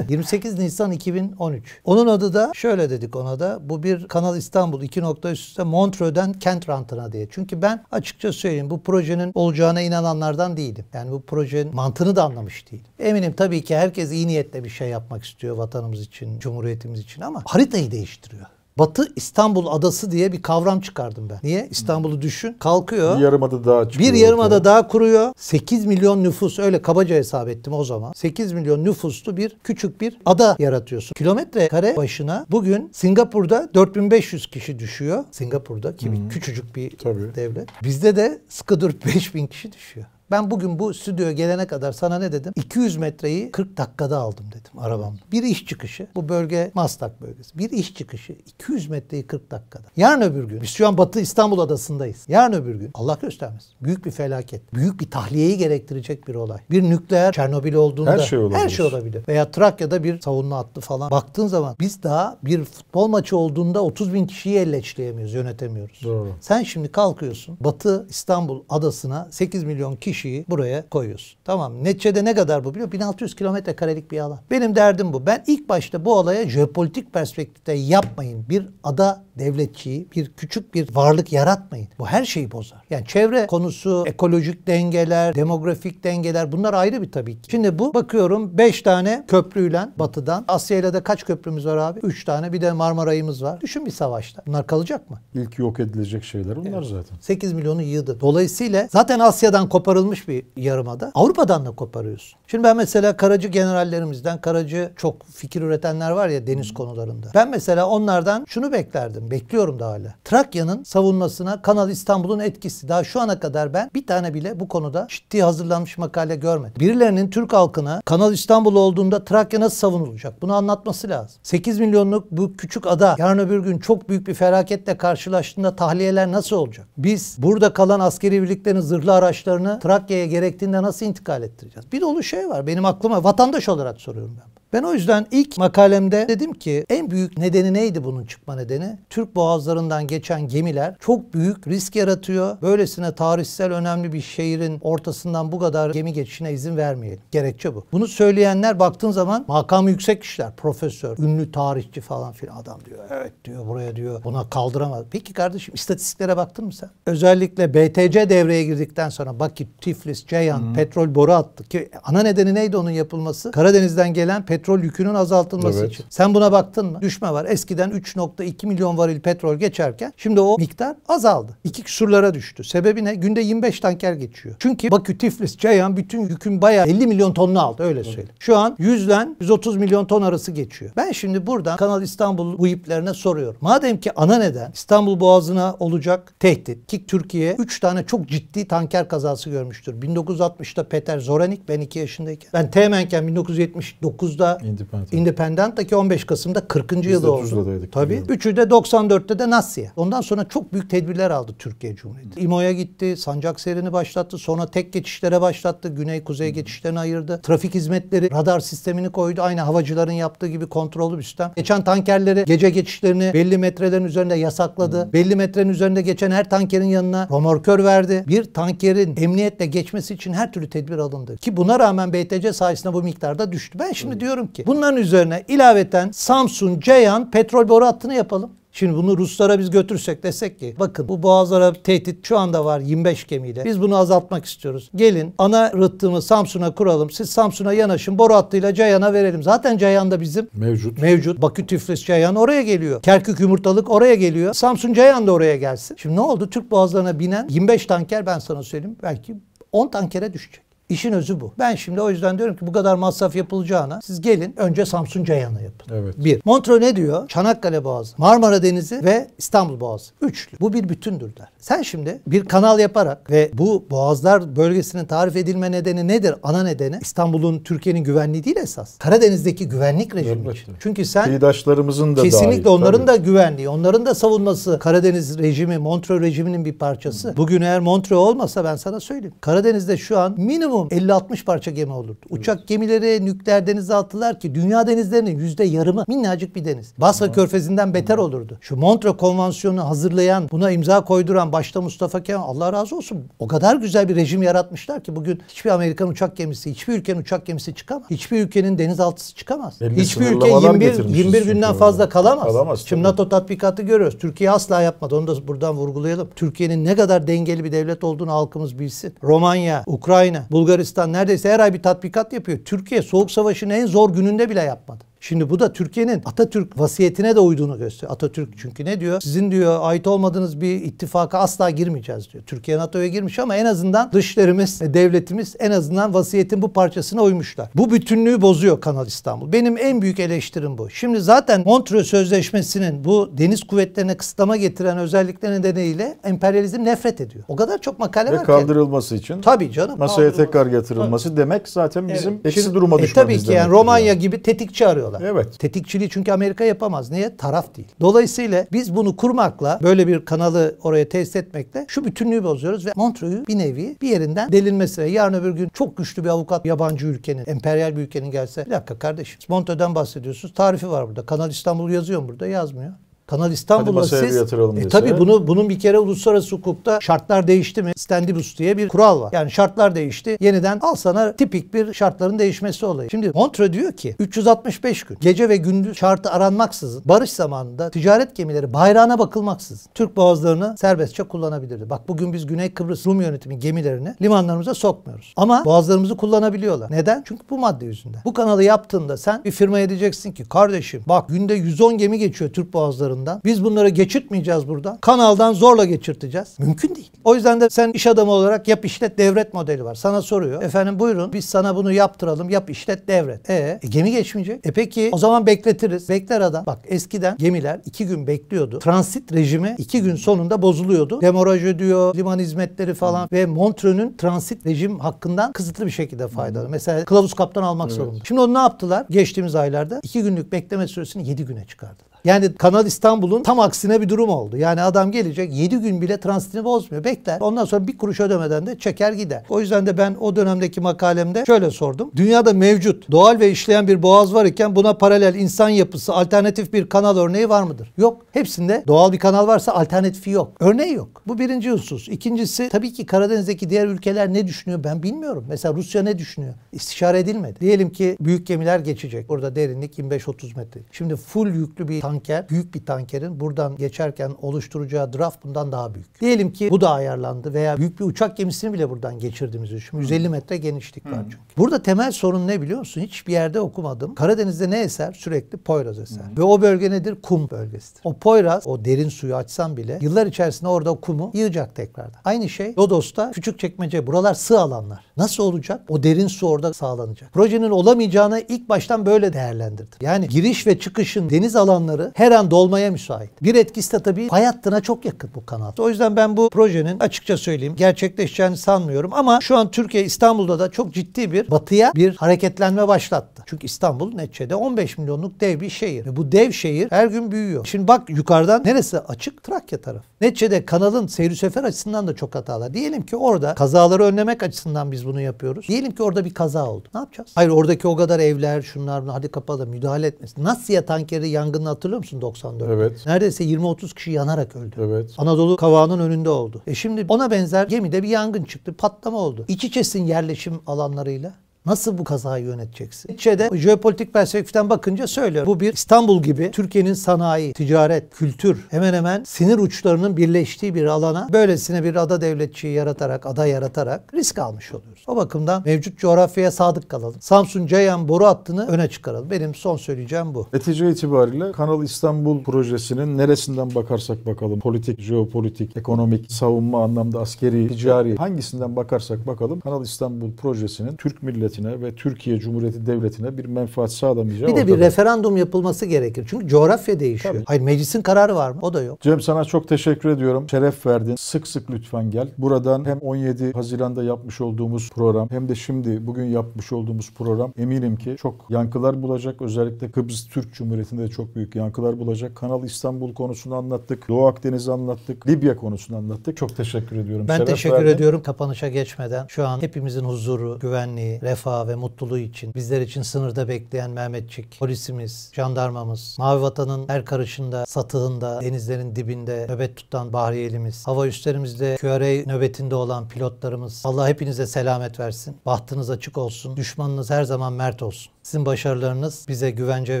28 Nisan 2013. Onun adı da şöyle dedik ona da bu bir Kanal İstanbul 2 nokta üstte Montreux'den Kent rantına diye. Çünkü ben açıkça söyleyeyim bu projenin olacağına inananlardan değildim. Yani bu projenin mantığını da anlamış değilim. Eminim tabii ki herkes iyi niyetle bir şey yapmak istiyor vatanımız için, cumhuriyetimiz için ama haritayı değiştiriyor. Batı İstanbul Adası diye bir kavram çıkardım ben. Niye? İstanbul'u düşün. Kalkıyor. Bir yarımada daha çıkıyor. Bir yarımada ortaya. daha kuruyor. 8 milyon nüfus öyle kabaca hesap ettim o zaman. 8 milyon nüfuslu bir küçük bir ada yaratıyorsun. Kilometre kare başına bugün Singapur'da 4500 kişi düşüyor. Singapur'da ki küçücük bir Tabii. devlet. Bizde de sıkı 5000 kişi düşüyor. Ben bugün bu stüdyoya gelene kadar sana ne dedim? 200 metreyi 40 dakikada aldım dedim arabamla. Bir iş çıkışı. Bu bölge Maslak bölgesi. Bir iş çıkışı 200 metreyi 40 dakikada. Yarın öbür gün. Biz şu an Batı İstanbul adasındayız. Yarın öbür gün. Allah göstermez. Büyük bir felaket. Büyük bir tahliyeyi gerektirecek bir olay. Bir nükleer Çernobil olduğunda her şey olabilir. Her şey olabilir. Veya Trakya'da bir savunma attı falan. Baktığın zaman biz daha bir futbol maçı olduğunda 30 bin kişiyi elleçleyemiyoruz, yönetemiyoruz. Doğru. Sen şimdi kalkıyorsun. Batı İstanbul adasına 8 milyon kişi kişiyi buraya koyuyorsun. Tamam neticede ne kadar bu biliyor 1600 kilometre karelik bir alan. Benim derdim bu. Ben ilk başta bu olaya jeopolitik perspektifte yapmayın. Bir ada devletçiyi, bir küçük bir varlık yaratmayın. Bu her şeyi bozar. Yani çevre konusu, ekolojik dengeler, demografik dengeler bunlar ayrı bir tabii ki. Şimdi bu bakıyorum 5 tane köprüyle batıdan. Asya'yla da kaç köprümüz var abi? 3 tane. Bir de Marmaray'ımız var. Düşün bir savaşta. Bunlar kalacak mı? İlk yok edilecek şeyler bunlar evet. zaten. 8 milyonu yığdı. Dolayısıyla zaten Asya'dan koparılmış dağılmış bir yarımada. Avrupa'dan da koparıyorsun. Şimdi ben mesela karacı generallerimizden, karacı çok fikir üretenler var ya deniz konularında. Ben mesela onlardan şunu beklerdim. Bekliyorum da hala. Trakya'nın savunmasına Kanal İstanbul'un etkisi. Daha şu ana kadar ben bir tane bile bu konuda ciddi hazırlanmış makale görmedim. Birilerinin Türk halkına Kanal İstanbul olduğunda Trakya nasıl savunulacak? Bunu anlatması lazım. 8 milyonluk bu küçük ada yarın öbür gün çok büyük bir felaketle karşılaştığında tahliyeler nasıl olacak? Biz burada kalan askeri birliklerin zırhlı araçlarını Trakya Trakya'ya gerektiğinde nasıl intikal ettireceğiz? Bir dolu şey var. Benim aklıma vatandaş olarak soruyorum ben. Ben o yüzden ilk makalemde dedim ki en büyük nedeni neydi bunun çıkma nedeni? Türk boğazlarından geçen gemiler çok büyük risk yaratıyor. Böylesine tarihsel önemli bir şehrin ortasından bu kadar gemi geçişine izin vermeyelim. Gerekçe bu. Bunu söyleyenler baktığın zaman makamı yüksek kişiler. Profesör, ünlü tarihçi falan filan adam diyor. Evet diyor buraya diyor buna kaldıramaz. Peki kardeşim istatistiklere baktın mı sen? Özellikle BTC devreye girdikten sonra Bakü, Tiflis, Ceyhan, hmm. petrol boru attı ki ana nedeni neydi onun yapılması? Karadeniz'den gelen petrol petrol yükünün azaltılması evet. için. Sen buna baktın mı? Düşme var. Eskiden 3.2 milyon varil petrol geçerken şimdi o miktar azaldı. İki küsurlara düştü. Sebebi ne? Günde 25 tanker geçiyor. Çünkü Bakü, Tiflis, Ceyhan bütün yükün bayağı 50 milyon tonunu aldı öyle söyleyeyim. Şu an 100 130 milyon ton arası geçiyor. Ben şimdi buradan Kanal İstanbul uyiplerine soruyorum. Madem ki ana neden İstanbul Boğazı'na olacak tehdit ki Türkiye 3 tane çok ciddi tanker kazası görmüştür. 1960'da Peter Zoranik ben 2 yaşındayken. Ben temenken 1979'da Kasım'da Independent'taki 15 Kasım'da 40. Biz yılı oldu. Tabii. Yani. Üçü de 94'te de Nasya. Ondan sonra çok büyük tedbirler aldı Türkiye Cumhuriyeti. Hı. İMO'ya gitti, sancak serini başlattı, sonra tek geçişlere başlattı, güney kuzey Hı. geçişlerini ayırdı. Trafik hizmetleri, radar sistemini koydu. Aynı havacıların yaptığı gibi kontrollü bir sistem. Geçen tankerleri gece geçişlerini belli metrelerin üzerinde yasakladı. Hı. Belli metrenin üzerinde geçen her tankerin yanına romorkör verdi. Bir tankerin emniyetle geçmesi için her türlü tedbir alındı. Ki buna rağmen BTC sayesinde bu miktarda düştü. Ben şimdi Hı. diyorum düşünüyorum ki. Bunların üzerine ilaveten Samsun, Ceyhan petrol boru hattını yapalım. Şimdi bunu Ruslara biz götürsek desek ki bakın bu boğazlara tehdit şu anda var 25 gemiyle. Biz bunu azaltmak istiyoruz. Gelin ana rıttığımı Samsun'a kuralım. Siz Samsun'a yanaşın. Boru hattıyla Ceyhan'a verelim. Zaten Ceyhan'da bizim mevcut. Mevcut. Bakü Tiflis Ceyhan oraya geliyor. Kerkük Yumurtalık oraya geliyor. Samsun Ceyhan da oraya gelsin. Şimdi ne oldu? Türk boğazlarına binen 25 tanker ben sana söyleyeyim belki 10 tankere düşecek. İşin özü bu. Ben şimdi o yüzden diyorum ki bu kadar masraf yapılacağına siz gelin önce Samsun Ceyhan'ı yapın. Evet. Bir. Montreux ne diyor? Çanakkale Boğazı, Marmara Denizi ve İstanbul Boğazı. Üçlü. Bu bir bütündür der. Sen şimdi bir kanal yaparak ve bu boğazlar bölgesinin tarif edilme nedeni nedir? Ana nedeni İstanbul'un, Türkiye'nin güvenliği değil esas. Karadeniz'deki güvenlik rejimi evet. için. Çünkü sen kıyıdaşlarımızın da kesinlikle dahil, onların tabii. da güvenliği, onların da savunması Karadeniz rejimi, Montreux rejiminin bir parçası. Hı. Bugün eğer Montreux olmasa ben sana söyleyeyim. Karadeniz'de şu an minimum minimum 50-60 parça gemi olurdu. Uçak gemileri nükleer denize attılar ki dünya denizlerinin yüzde yarımı minnacık bir deniz. Basra Aha. körfezinden beter olurdu. Şu Montre konvansiyonu hazırlayan, buna imza koyduran başta Mustafa Kemal Allah razı olsun. O kadar güzel bir rejim yaratmışlar ki bugün hiçbir Amerikan uçak gemisi, hiçbir ülkenin uçak gemisi çıkamaz. Hiçbir ülkenin denizaltısı çıkamaz. Belli hiçbir ülke 21, 21 günden fazla kalamaz. kalamaz Şimdi tabii. NATO tatbikatı görüyoruz. Türkiye asla yapmadı. Onu da buradan vurgulayalım. Türkiye'nin ne kadar dengeli bir devlet olduğunu halkımız bilsin. Romanya, Ukrayna, Bulgaristan Bulgaristan neredeyse her ay bir tatbikat yapıyor. Türkiye Soğuk Savaşı'nın en zor gününde bile yapmadı. Şimdi bu da Türkiye'nin Atatürk vasiyetine de uyduğunu gösteriyor. Atatürk çünkü ne diyor? Sizin diyor ait olmadığınız bir ittifaka asla girmeyeceğiz diyor. Türkiye NATO'ya girmiş ama en azından dışlarımız, e, devletimiz en azından vasiyetin bu parçasına uymuşlar. Bu bütünlüğü bozuyor Kanal İstanbul. Benim en büyük eleştirim bu. Şimdi zaten Montreux Sözleşmesi'nin bu deniz kuvvetlerine kısıtlama getiren özellikleri nedeniyle emperyalizm nefret ediyor. O kadar çok makale Ve var ki. kaldırılması için. Tabii canım. Masaya tekrar getirilmesi tabii. demek zaten bizim evet. eksi duruma e, düşmemiz Tabii ki yani Romanya yani. gibi tetikçi arıyor yapamıyorlar. Evet. Tetikçiliği çünkü Amerika yapamaz. Niye? Taraf değil. Dolayısıyla biz bunu kurmakla böyle bir kanalı oraya tesis etmekle şu bütünlüğü bozuyoruz ve Montreux'u bir nevi bir yerinden delinmesine. Yarın öbür gün çok güçlü bir avukat yabancı ülkenin, emperyal bir ülkenin gelse bir dakika kardeşim Montreux'den bahsediyorsunuz. Tarifi var burada. Kanal İstanbul yazıyor mu burada? Yazmıyor. Kanal İstanbul'la siz e, tabii bunu bunun bir kere uluslararası hukukta şartlar değişti mi? Standibus diye bir kural var. Yani şartlar değişti. Yeniden al sana tipik bir şartların değişmesi olayı. Şimdi Montre diyor ki 365 gün gece ve gündüz şartı aranmaksızın barış zamanında ticaret gemileri bayrağına bakılmaksızın Türk boğazlarını serbestçe kullanabilirdi. Bak bugün biz Güney Kıbrıs Rum yönetimi gemilerini limanlarımıza sokmuyoruz. Ama boğazlarımızı kullanabiliyorlar. Neden? Çünkü bu madde yüzünden. Bu kanalı yaptığında sen bir firmaya diyeceksin ki kardeşim bak günde 110 gemi geçiyor Türk boğazlarında tarafından. Biz bunları geçirtmeyeceğiz burada. Kanaldan zorla geçirteceğiz. Mümkün değil. O yüzden de sen iş adamı olarak yap işlet devret modeli var. Sana soruyor. Efendim buyurun biz sana bunu yaptıralım. Yap işlet devret. E, e gemi geçmeyecek. E peki o zaman bekletiriz. Bekler adam. Bak eskiden gemiler iki gün bekliyordu. Transit rejimi iki gün sonunda bozuluyordu. Demoraj ödüyor, liman hizmetleri falan hmm. ve Montrö'nün transit rejim hakkından kısıtlı bir şekilde faydalı. Hmm. Mesela kılavuz kaptan almak evet. zorunda. Şimdi onu ne yaptılar? Geçtiğimiz aylarda iki günlük bekleme süresini yedi güne çıkardı. Yani Kanal İstanbul'un tam aksine bir durum oldu. Yani adam gelecek 7 gün bile transitini bozmuyor. Bekler. Ondan sonra bir kuruş ödemeden de çeker gider. O yüzden de ben o dönemdeki makalemde şöyle sordum. Dünyada mevcut doğal ve işleyen bir boğaz var iken buna paralel insan yapısı alternatif bir kanal örneği var mıdır? Yok. Hepsinde doğal bir kanal varsa alternatifi yok. Örneği yok. Bu birinci husus. İkincisi tabii ki Karadeniz'deki diğer ülkeler ne düşünüyor ben bilmiyorum. Mesela Rusya ne düşünüyor? İstişare edilmedi. Diyelim ki büyük gemiler geçecek. Orada derinlik 25-30 metre. Şimdi full yüklü bir tank tanker, büyük bir tankerin buradan geçerken oluşturacağı draft bundan daha büyük. Diyelim ki bu da ayarlandı veya büyük bir uçak gemisini bile buradan geçirdiğimizi düşün. 150 metre genişlik var çünkü. Burada temel sorun ne biliyor musun? Hiçbir yerde okumadım. Karadeniz'de ne eser? Sürekli Poyraz eser. Ve o bölge nedir? Kum bölgesidir. O Poyraz, o derin suyu açsan bile yıllar içerisinde orada o kumu yığacak tekrardan. Aynı şey Lodos'ta küçük çekmece. Buralar sığ alanlar. Nasıl olacak? O derin su orada sağlanacak. Projenin olamayacağını ilk baştan böyle değerlendirdim. Yani giriş ve çıkışın deniz alanları kanalları her an dolmaya müsait. Bir etkisi de tabii hayatına çok yakın bu kanal. O yüzden ben bu projenin açıkça söyleyeyim gerçekleşeceğini sanmıyorum ama şu an Türkiye İstanbul'da da çok ciddi bir batıya bir hareketlenme başlattı. Çünkü İstanbul neticede 15 milyonluk dev bir şehir. Ve bu dev şehir her gün büyüyor. Şimdi bak yukarıdan neresi açık? Trakya tarafı. Neticede kanalın seyri sefer açısından da çok hatalar. Diyelim ki orada kazaları önlemek açısından biz bunu yapıyoruz. Diyelim ki orada bir kaza oldu. Ne yapacağız? Hayır oradaki o kadar evler şunlar hadi kapalı müdahale etmesin. Nasıl yatan yeri yangını hatırlıyor Hatırlıyor musun 94? Evet. Neredeyse 20-30 kişi yanarak öldü. Evet. Anadolu kavağının önünde oldu. E şimdi ona benzer gemide bir yangın çıktı. Patlama oldu. İç içesin yerleşim alanlarıyla. Nasıl bu kazayı yöneteceksin? Nietzsche'de jeopolitik perspektiften bakınca söylüyor. Bu bir İstanbul gibi Türkiye'nin sanayi, ticaret, kültür hemen hemen sinir uçlarının birleştiği bir alana böylesine bir ada devletçiyi yaratarak, ada yaratarak risk almış oluyoruz. O bakımdan mevcut coğrafyaya sadık kalalım. Samsun Ceyhan boru hattını öne çıkaralım. Benim son söyleyeceğim bu. Netice itibariyle Kanal İstanbul projesinin neresinden bakarsak bakalım politik, jeopolitik, ekonomik, savunma anlamda askeri, ticari hangisinden bakarsak bakalım Kanal İstanbul projesinin Türk millet Devleti'ne ve Türkiye Cumhuriyeti Devleti'ne bir menfaat sağlamayacağı Bir de bir referandum yapılması gerekir. Çünkü coğrafya değişiyor. Tabii. Hayır meclisin kararı var mı? O da yok. Cem sana çok teşekkür ediyorum. Şeref verdin. Sık sık lütfen gel. Buradan hem 17 Haziran'da yapmış olduğumuz program hem de şimdi bugün yapmış olduğumuz program eminim ki çok yankılar bulacak. Özellikle Kıbrıs Türk Cumhuriyeti'nde çok büyük yankılar bulacak. Kanal İstanbul konusunu anlattık. Doğu Akdeniz'i anlattık. Libya konusunu anlattık. Çok teşekkür ediyorum. Ben Şeref teşekkür verdin. ediyorum. Kapanışa geçmeden şu an hepimizin huzuru, güvenliği, refah refah ve mutluluğu için bizler için sınırda bekleyen Mehmetçik, polisimiz, jandarmamız, Mavi Vatan'ın her karışında, satığında, denizlerin dibinde nöbet tutan Bahriyelimiz, hava üslerimizde QRA nöbetinde olan pilotlarımız, Allah hepinize selamet versin, bahtınız açık olsun, düşmanınız her zaman mert olsun. Sizin başarılarınız bize güvence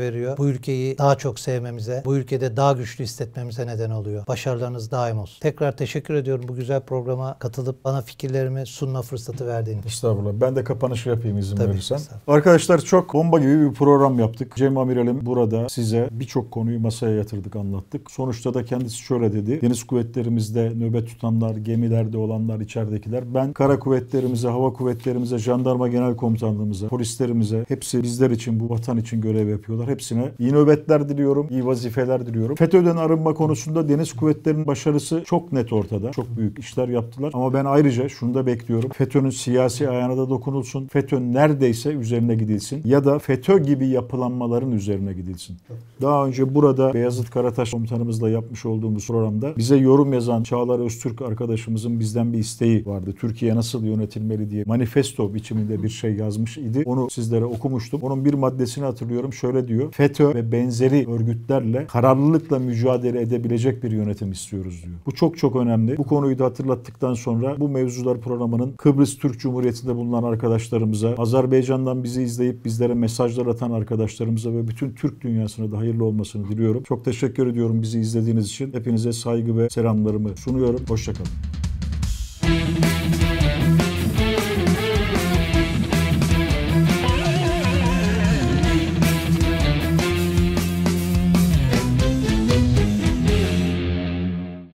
veriyor. Bu ülkeyi daha çok sevmemize, bu ülkede daha güçlü hissetmemize neden oluyor. Başarılarınız daim olsun. Tekrar teşekkür ediyorum bu güzel programa katılıp bana fikirlerimi sunma fırsatı verdiğiniz için. Estağfurullah. Ben de kapanışı yapayım izin Tabii, verirsen. Arkadaşlar çok bomba gibi bir program yaptık. Cem Amiralim burada size birçok konuyu masaya yatırdık, anlattık. Sonuçta da kendisi şöyle dedi. Deniz kuvvetlerimizde nöbet tutanlar, gemilerde olanlar, içeridekiler. Ben kara kuvvetlerimize, hava kuvvetlerimize, jandarma genel komutanlığımıza, polislerimize hepsi biz bizler için, bu vatan için görev yapıyorlar. Hepsine iyi nöbetler diliyorum, iyi vazifeler diliyorum. FETÖ'den arınma konusunda deniz kuvvetlerinin başarısı çok net ortada. Çok büyük işler yaptılar. Ama ben ayrıca şunu da bekliyorum. FETÖ'nün siyasi ayağına da dokunulsun. FETÖ neredeyse üzerine gidilsin. Ya da FETÖ gibi yapılanmaların üzerine gidilsin. Daha önce burada Beyazıt Karataş komutanımızla yapmış olduğumuz programda bize yorum yazan Çağlar Öztürk arkadaşımızın bizden bir isteği vardı. Türkiye nasıl yönetilmeli diye manifesto biçiminde bir şey yazmış idi. Onu sizlere okumuştum. Onun bir maddesini hatırlıyorum. Şöyle diyor. FETÖ ve benzeri örgütlerle kararlılıkla mücadele edebilecek bir yönetim istiyoruz diyor. Bu çok çok önemli. Bu konuyu da hatırlattıktan sonra bu mevzular programının Kıbrıs Türk Cumhuriyeti'nde bulunan arkadaşlarımıza, Azerbaycan'dan bizi izleyip bizlere mesajlar atan arkadaşlarımıza ve bütün Türk dünyasına da hayırlı olmasını diliyorum. Çok teşekkür ediyorum bizi izlediğiniz için. Hepinize saygı ve selamlarımı sunuyorum. Hoşçakalın.